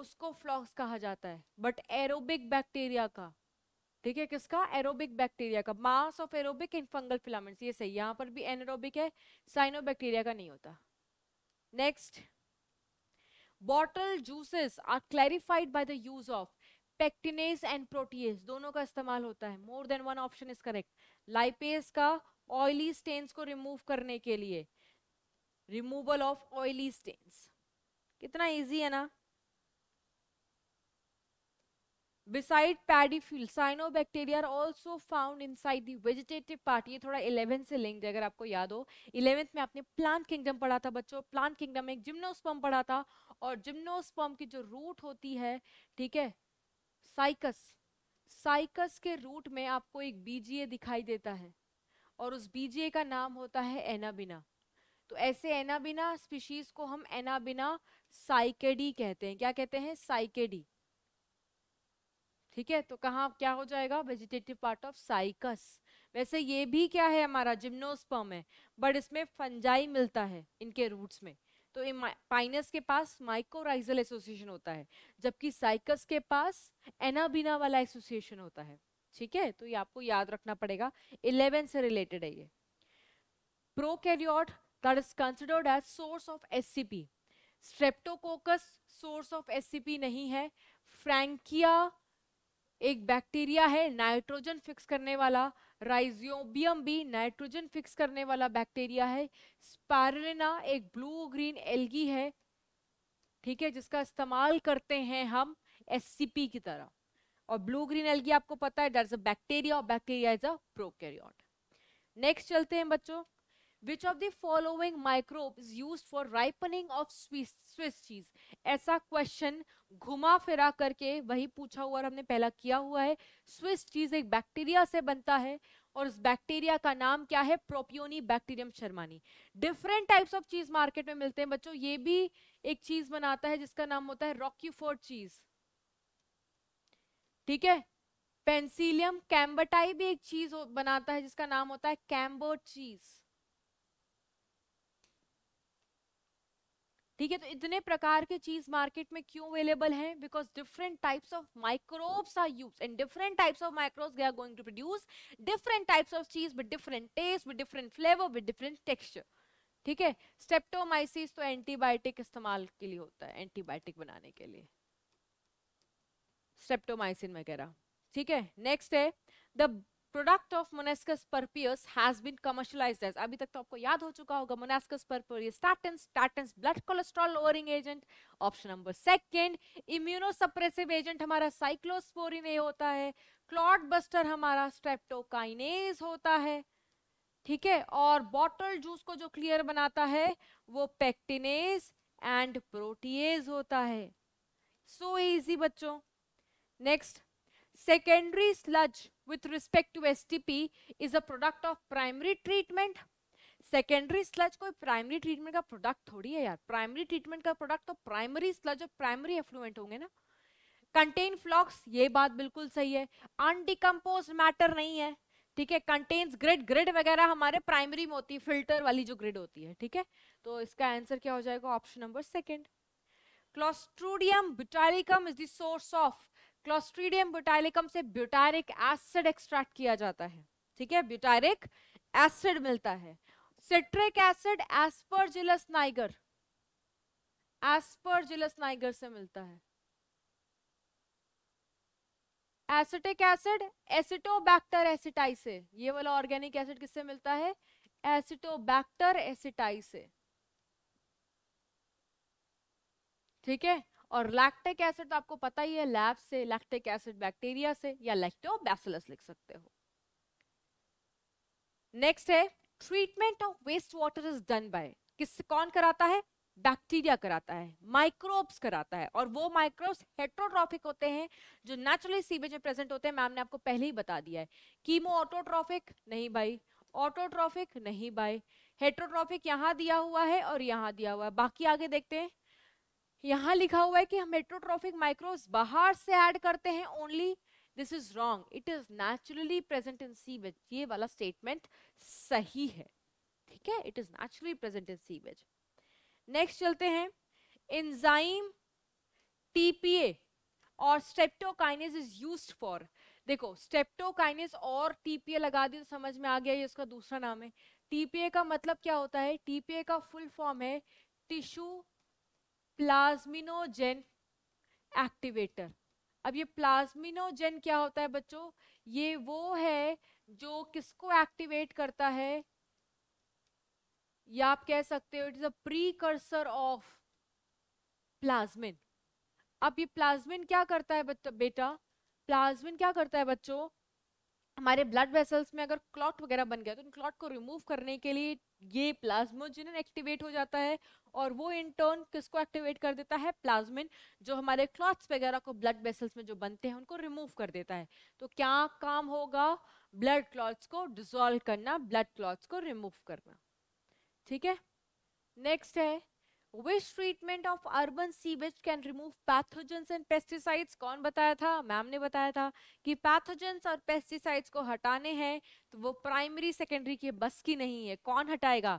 उसको फ्लॉक्स कहा जाता है बट एरोबिक बैक्टीरिया का ठीक है किसका एरोबिक बैक्टीरिया का mass of aerobic in fungal filaments ये सही यहां पर भी एनरोबिक है साइनो बैक्टीरिया का नहीं होता next bottle juices are clarified by the use of pectinase and protease दोनों का इस्तेमाल होता है more than one option is correct lipase का ऑयली स्टेन्स को रिमूव करने के लिए रिमूवल ऑफ ऑयली स्टेन्स कितना इजी है ना beside paddy field cyanobacteria are also found in side the vegetative part ये थोड़ा इलेवेंथ से लिंक अगर आपको याद हो इलेवेंथ में आपने प्लांट किंगडम पढ़ा था बच्चों प्लांट किंगडम में एक जिम्नोस्पम पढ़ा था और जिम्नोस्पम की जो रूट होती है ठीक है साइकस साइकस के रूट में आपको एक बीजीए दिखाई देता है और उस बीजीए का नाम होता है एनाबिना तो ऐसे एनाबिना स्पीशीज को हम एनाबिना साइकेडी कहते हैं क्या कहते हैं साइकेडी ठीक है तो कहा क्या हो जाएगा वेजिटेटिव पार्ट ऑफ साइकस वैसे ये भी क्या है हमारा जिम्नोस्पर्म है बट इसमें फंजाई मिलता है इनके रूट्स में तो पाइनस के पास माइकोराइजल एसोसिएशन होता है जबकि साइकस के पास एनाबिना वाला एसोसिएशन होता है ठीक है तो ये आपको याद रखना पड़ेगा इलेवन से रिलेटेड है ये prokaryote that is considered as source of SCP Streptococcus source of SCP नहीं है फ्रेंकिया एक बैक्टीरिया है नाइट्रोजन फिक्स करने वाला राइजियोबियम भी नाइट्रोजन फिक्स करने वाला बैक्टीरिया है स्पायरलिना एक ब्लू ग्रीन एल्गी है ठीक है जिसका इस्तेमाल करते हैं हम एस की तरह और ब्लू ग्रीन एल्गी आपको पता है डर बैक्टीरिया और bacteria is a prokaryote next चलते हैं बच्चों which of the following microbe is use for ripening of Swiss cheese ऐसा क्वेश्चन घुमा फिरा करके वही पूछा हुआ और हमने पहला किया हुआ है स्विस चीज एक बैक्टीरिया से बनता है और उस बैक्टीरिया का नाम क्या है Propionibacterium shermanii different types of cheese market में मिलते हैं बच्चों ये भी एक चीज बनाता है जिसका नाम होता है रॉक्यूफोर्ड चीज ठीक है पेंसिलियम कैम्बाई भी एक चीज बनाता है जिसका नाम होता है कैम्बोट चीज़ ठीक है तो इतने प्रकार के चीज मार्केट में क्यों अवेलेबल हैं because different types of microbes are use and different types of microbes they are going to produce different types of cheese with different taste with different flavour with different texture ठीक है Streptomyces तो antibiotic इस्तेमाल के लिए होता है antibiotic बनाने के लिए स्टेप्टोमाइसिन वगैरह ठीक है नेक्स्ट है the product of Monascus purpureus has been commercialise as अभी तक तो आपको याद हो चुका होगा Monascus purpureus statin statin blood cholesterol lowering agent option number second immunosuppressive agent हमारा साइक्लोस्पोरिन ए होता है क्लॉट बस्टर हमारा स्ट्रेप्टोकाइनेज होता है ठीक है और बॉटल जूस को जो क्लियर बनाता है वो पेक्टिनेज एंड प्रोटीज होता है सो so इजी बच्चों next secondary sludge with respect to STP is a product of primary treatment. Secondary sludge कोई प्राइमरी ट्रीटमेंट का प्रोडक्ट थोड़ी है यार प्राइमरी ट्रीटमेंट का प्रोडक्ट तो प्राइमरी स्लज और प्राइमरी एफ्लुएंट होंगे ना कंटेन फ्लॉक्स ये बात बिल्कुल सही है अनडिकम्पोज मैटर नहीं है ठीक है कंटेन्स ग्रिड ग्रिड वगैरह हमारे प्राइमरी में होती है फिल्टर वाली जो ग्रिड होती है ठीक है तो इसका आंसर क्या हो जाएगा option number second Clostridium butyricum is दोर्स ऑफ क्लोस्ट्रीडियम ब्यूटाइलिकम से ब्यूटारिक एसिड एक्सट्रैक्ट किया जाता है ठीक है ब्यूटारिक एसिड मिलता है citric acid Aspergillus niger Aspergillus niger से मिलता है एसिटिक एसिड एसिटोबैक्टर एसिटाई से ये वाला ऑर्गेनिक एसिड किससे मिलता है एसिटोबैक्टर एसिटाई से ठीक है और लैक्टिक एसिड तो आपको पता ही है लैब से लैक्टिक एसिड बैक्टीरिया से या लैक्टोबैसिलस लिख सकते हो नेक्स्ट है treatment of waste water is done by किस कौन कराता है बैक्टीरिया कराता है माइक्रोब्स कराता है और वो माइक्रोब्स हेट्रोट्रॉफिक होते हैं जो नेचुरली सीवेज में प्रेजेंट होते हैं मैम ने आपको पहले ही बता दिया है कीमो ऑटोट्रॉफिक नहीं भाई ऑटोट्रॉफिक नहीं भाई हेट्रोट्रॉफिक यहाँ दिया हुआ है और यहाँ दिया हुआ है बाकी आगे देखते हैं यहाँ लिखा हुआ है कि हम हेट्रोट्रॉफिक माइक्रोब्स बाहर से ऐड करते हैं only this is wrong it is naturally present in sewage ये वाला स्टेटमेंट सही है ठीक है it is naturally present in sewage next चलते हैं एंजाइम टीपीए और स्टेप्टोकाइनेज इज यूज्ड फॉर देखो स्टेप्टोकाइनेज और टीपीए लगा दी तो समझ में आ गया ये उसका दूसरा नाम है टीपीए का मतलब क्या होता है टीपीए का फुल फॉर्म है टिश्यू प्लाज्मिनोजेन एक्टिवेटर अब ये प्लाज्मिनोजेन क्या होता है बच्चों ये वो है जो किसको एक्टिवेट करता है या आप कह सकते हो it is a precursor of plasmin अब ये प्लाज्मिन क्या करता है बेटा प्लाज्मिन क्या करता है बच्चों हमारे ब्लड वेसल्स में अगर क्लॉट वगैरह बन गया तो उन क्लॉट को रिमूव करने के लिए ये प्लाज्मोजिन एक्टिवेट हो जाता है और वो इन टर्न किसको एक्टिवेट कर देता है प्लाज्मिन जो हमारे क्लॉट्स वगैरह को ब्लड वेसल्स में जो बनते हैं उनको रिमूव कर देता है तो क्या काम होगा ब्लड क्लॉट्स को डिजोल्व करना ब्लड क्लॉट्स को रिमूव करना ठीक है नेक्स्ट है which treatment of urban sewage can remove pathogens and pesticides कौन बताया था मैम ने बताया था कि पैथोजेंस और पेस्टिसाइड्स को हटाने हैं तो वो प्राइमरी सेकेंडरी की बस की नहीं है कौन हटाएगा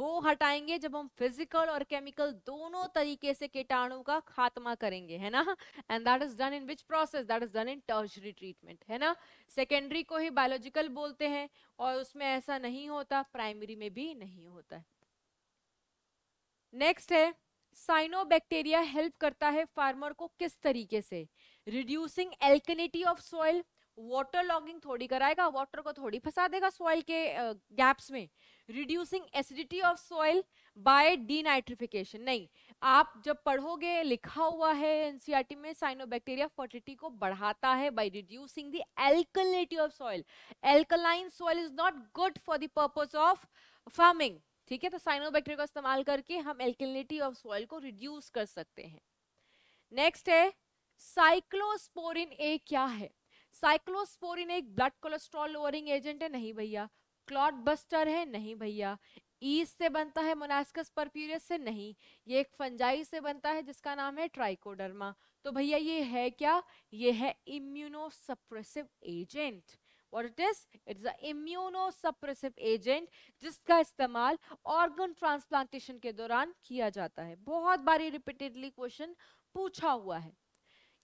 वो हटाएंगे जब हम फिजिकल और केमिकल दोनों तरीके से कीटाणु का खात्मा करेंगे है ना and that is done in which process that is done in tertiary treatment है ना सेकेंडरी को ही बायोलॉजिकल बोलते हैं और उसमें ऐसा नहीं होता प्राइमरी में भी नहीं होता है नेक्स्ट है साइनोबैक्टीरिया हेल्प करता है फार्मर को किस तरीके से reducing alkalinity of soil water logging थोड़ी कराएगा वाटर को थोड़ी फंसा देगा सॉइल के गैप्स में reducing acidity of soil by denitrification नहीं आप जब पढ़ोगे लिखा हुआ है एनसीईआरटी e में साइनोबैक्टीरिया फर्टिलिटी को बढ़ाता है by reducing the alkalinity of soil alkaline soil is not good for the purpose of farming ठीक है तो साइनोबैक्टीरिया का इस्तेमाल करके हम एल्किलिटी ऑफ सॉइल को रिड्यूस कर सकते हैं नेक्स्ट है साइक्लोस्पोरिन ए क्या है साइक्लोस्पोरिन एक ब्लड कोलेस्ट्रॉल लोअरिंग एजेंट है नहीं भैया क्लॉट बस्टर है नहीं भैया ईस से बनता है मोनास्कस परप्यूरियस से नहीं ये एक फंजाई से बनता है जिसका नाम है ट्राइकोडर्मा तो भैया ये है क्या ये है immunosuppressive agent what it is it is a immunosuppressive agent jiska istemal organ transplantation ke दौरान किया jata hai bahut बार repeatedly question pucha hua hai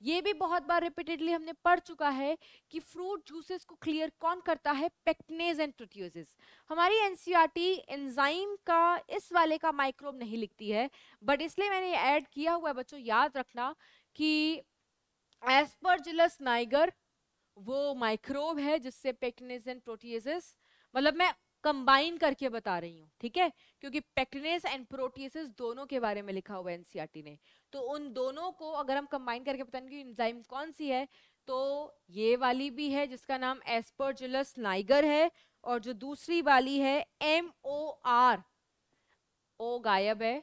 ये भी बहुत बार रिपीटेडली हमने पढ़ चुका है कि फ्रूट जूसेस को क्लियर कौन करता है पेक्टनेज एंड ट्रुट्यूजेस हमारी एनसीईआरटी एंजाइम e का इस वाले का माइक्रोब नहीं लिखती है बट इसलिए मैंने ऐड किया हुआ है बच्चों याद रखना कि एस्पर्जिलस नाइगर वो माइक्रोब है जिससे पेक्टिनेस एंड प्रोटीजेस मतलब मैं कंबाइन करके बता रही हूँ ठीक है क्योंकि पेक्टिनेस एंड प्रोटीजेस दोनों के बारे में लिखा हुआ है एनसीईआरटी e ने तो उन दोनों को अगर हम कंबाइन करके बताएंगे इंजाइम कौन सी है तो ये वाली भी है जिसका नाम एस्पर्जुलस नाइगर है और जो दूसरी वाली है एम ओ आर ओ गायब है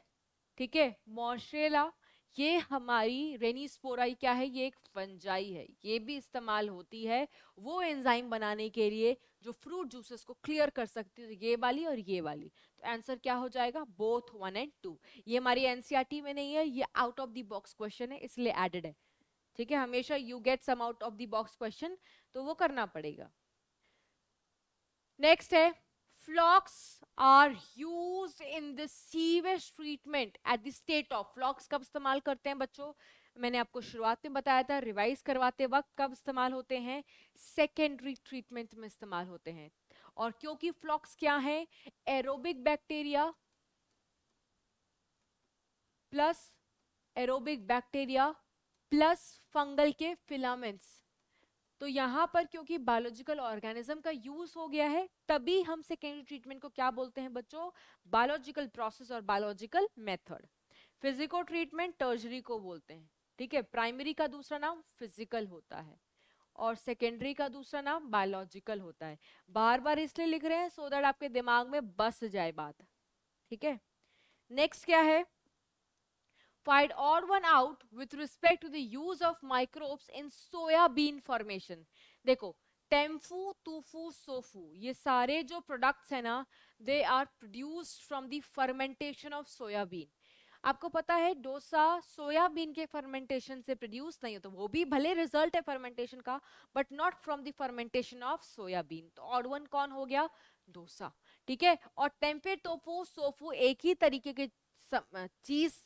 ठीक है मोशेला ये हमारी रेनीस्पोराई क्या है ये एक फंजाई है ये भी इस्तेमाल होती है वो एंजाइम बनाने के लिए जो फ्रूट जूसेस को क्लियर कर सकती है तो ये वाली और ये वाली तो आंसर क्या हो जाएगा बोथ वन एंड टू ये हमारी एनसीईआरटी e में नहीं है ये out of the box question है इसलिए एडेड है ठीक है हमेशा you get some out of the box question तो वो करना पड़ेगा नेक्स्ट है flocs are used in the sewage treatment at the state of flocs कब इस्तेमाल करते हैं बच्चों मैंने आपको शुरुआत में बताया था रिवाइज करवाते वक्त कब इस्तेमाल होते हैं सेकेंडरी ट्रीटमेंट में इस्तेमाल होते हैं और क्योंकि फ्लॉक्स क्या है aerobic bacteria plus aerobic bacteria plus fungal के फिलामेंट्स तो यहाँ पर क्योंकि बायोलॉजिकल ऑर्गेनिज्म का यूज हो गया है तभी हम सेकेंडरी ट्रीटमेंट को क्या बोलते हैं बच्चों बायोलॉजिकल प्रोसेस और biological method physico treatment tertiary को बोलते हैं ठीक है प्राइमरी का दूसरा नाम फिजिकल होता है और सेकेंडरी का दूसरा नाम बायोलॉजिकल होता है बार बार इसलिए लिख रहे हैं सो so दैट आपके दिमाग में बस जाए बात ठीक है नेक्स्ट क्या है find odd one out with respect to the use of microbes in soya bean formation देखो टेम्फू तूफू सोफू ये सारे जो प्रोडक्ट्स हैं ना are produced from the fermentation of soya bean आपको पता है डोसा सोयाबीन के फर्मेंटेशन से प्रोड्यूस नहीं होता तो वो भी भले रिजल्ट है फर्मेंटेशन का but not from the fermentation of soybean तो ऑड वन कौन हो गया डोसा ठीक है और टेम्पे तोफू सोफू एक ही तरीके के चीज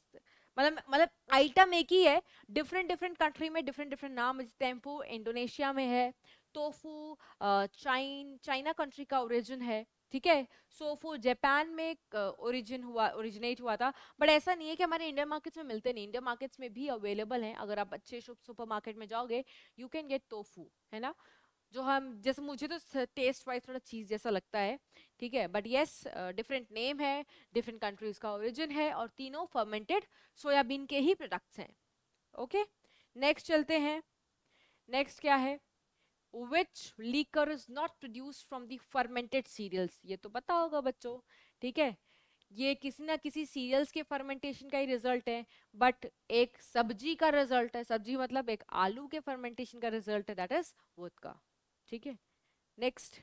मतलब मतलब आइटम एक ही है डिफरेंट डिफरेंट कंट्री में डिफरेंट डिफरेंट नाम टेम्पू इंडोनेशिया में है तोफू चाइन चाइना कंट्री का ओरिजिन है ठीक है सोफो जापान में ओरिजिन हुआ ओरिजिनेट हुआ था बट ऐसा नहीं है कि हमारे इंडियन मार्केट्स में मिलते नहीं इंडियन मार्केट्स में भी अवेलेबल हैं अगर आप अच्छे सुपर मार्केट में जाओगे यू कैन गेट तोफू है ना जो हम जैसे मुझे तो टेस्ट वाइज थोड़ा चीज़ जैसा लगता है ठीक है बट येस डिफरेंट नेम है डिफरेंट कंट्रीज़ का ओरिजिन है और तीनों फर्मेंटेड सोयाबीन के ही प्रोडक्ट्स हैं ओके नेक्स्ट चलते हैं नेक्स्ट क्या है which liquor is not produce from the fermented cereals ये तो पता होगा बच्चों ठीक है ये किसी ना किसी सीरियल्स के फर्मेंटेशन का ही रिजल्ट है बट एक सब्जी का रिजल्ट है सब्जी मतलब एक आलू के फर्मेंटेशन का रिजल्ट है दैट इज वोद का ठीक है next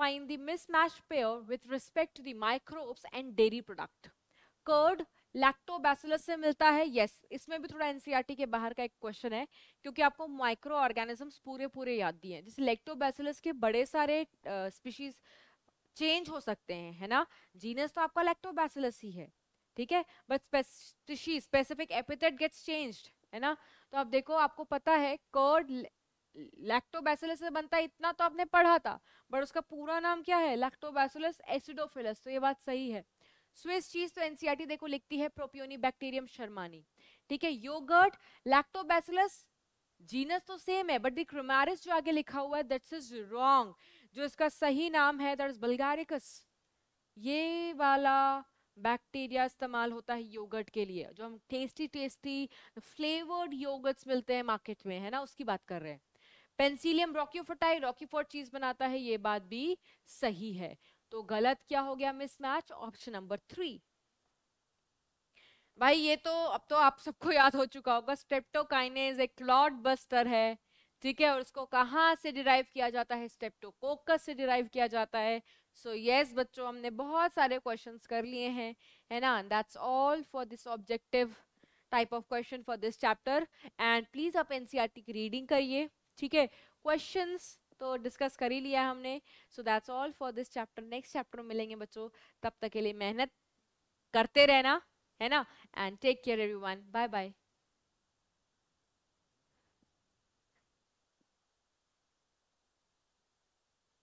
find the mismatched pair with respect to the microbes and dairy product curd lactobacillus से मिलता है यस yes, इसमें भी थोड़ा एनसीईआरटी e के बाहर का एक क्वेश्चन है क्योंकि आपको माइक्रो ऑर्गेनिजम्स पूरे पूरे याद दिए हैं जैसे लैक्टोबैसिलस के बड़े सारे स्पीशीज uh, चेंज हो सकते हैं है ना जीनस तो आपका लैक्टोबैसिलस ही है ठीक है but species specific epithet gets changed है ना तो आप देखो आपको पता है कर्ड लैक्टोबैसिलस से बनता है इतना तो आपने पढ़ा था बट उसका पूरा नाम क्या है लैक्टोबैसिलस एसिडोफिलस तो ये बात सही है स्विस चीज तो एनसीईआरटी e देखो लिखती है प्रोपियोनी बैक्टीरियम शर्मानी ठीक है योगर्ट लैक्टोबैसिलस जीनस तो सेम है बट दी क्रोमारिस जो आगे लिखा हुआ है दैट्स इज रॉन्ग जो इसका सही नाम है दैट इज बल्गारिकस ये वाला बैक्टीरिया इस्तेमाल होता है योगर्ट के लिए जो हम टेस्टी टेस्टी फ्लेवर्ड योगर्ट्स मिलते हैं मार्केट में है ना उसकी बात कर रहे हैं पेंसिलियम रॉक्यूफोटाई रॉकीफोर्ट चीज बनाता है ये बात भी सही है तो गलत क्या हो गया मिसमैच ऑप्शन नंबर थ्री भाई ये तो अब तो आप सबको याद हो चुका होगा स्टेप्टोकाइनेज एक क्लॉट बस्टर है ठीक है और उसको कहाँ से डिराइव किया जाता है स्टेप्टोकोकस से डिराइव किया जाता है सो येस यस बच्चों हमने बहुत सारे क्वेश्चंस कर लिए हैं है ना that's all for this objective type of question for this chapter and please आप एन e की रीडिंग करिए ठीक है क्वेश्चंस तो डिस्कस कर ही लिया हमने so that's all for this chapter next chapter में मिलेंगे बच्चों तब तक के लिए मेहनत करते रहना है ना and take care one bye bye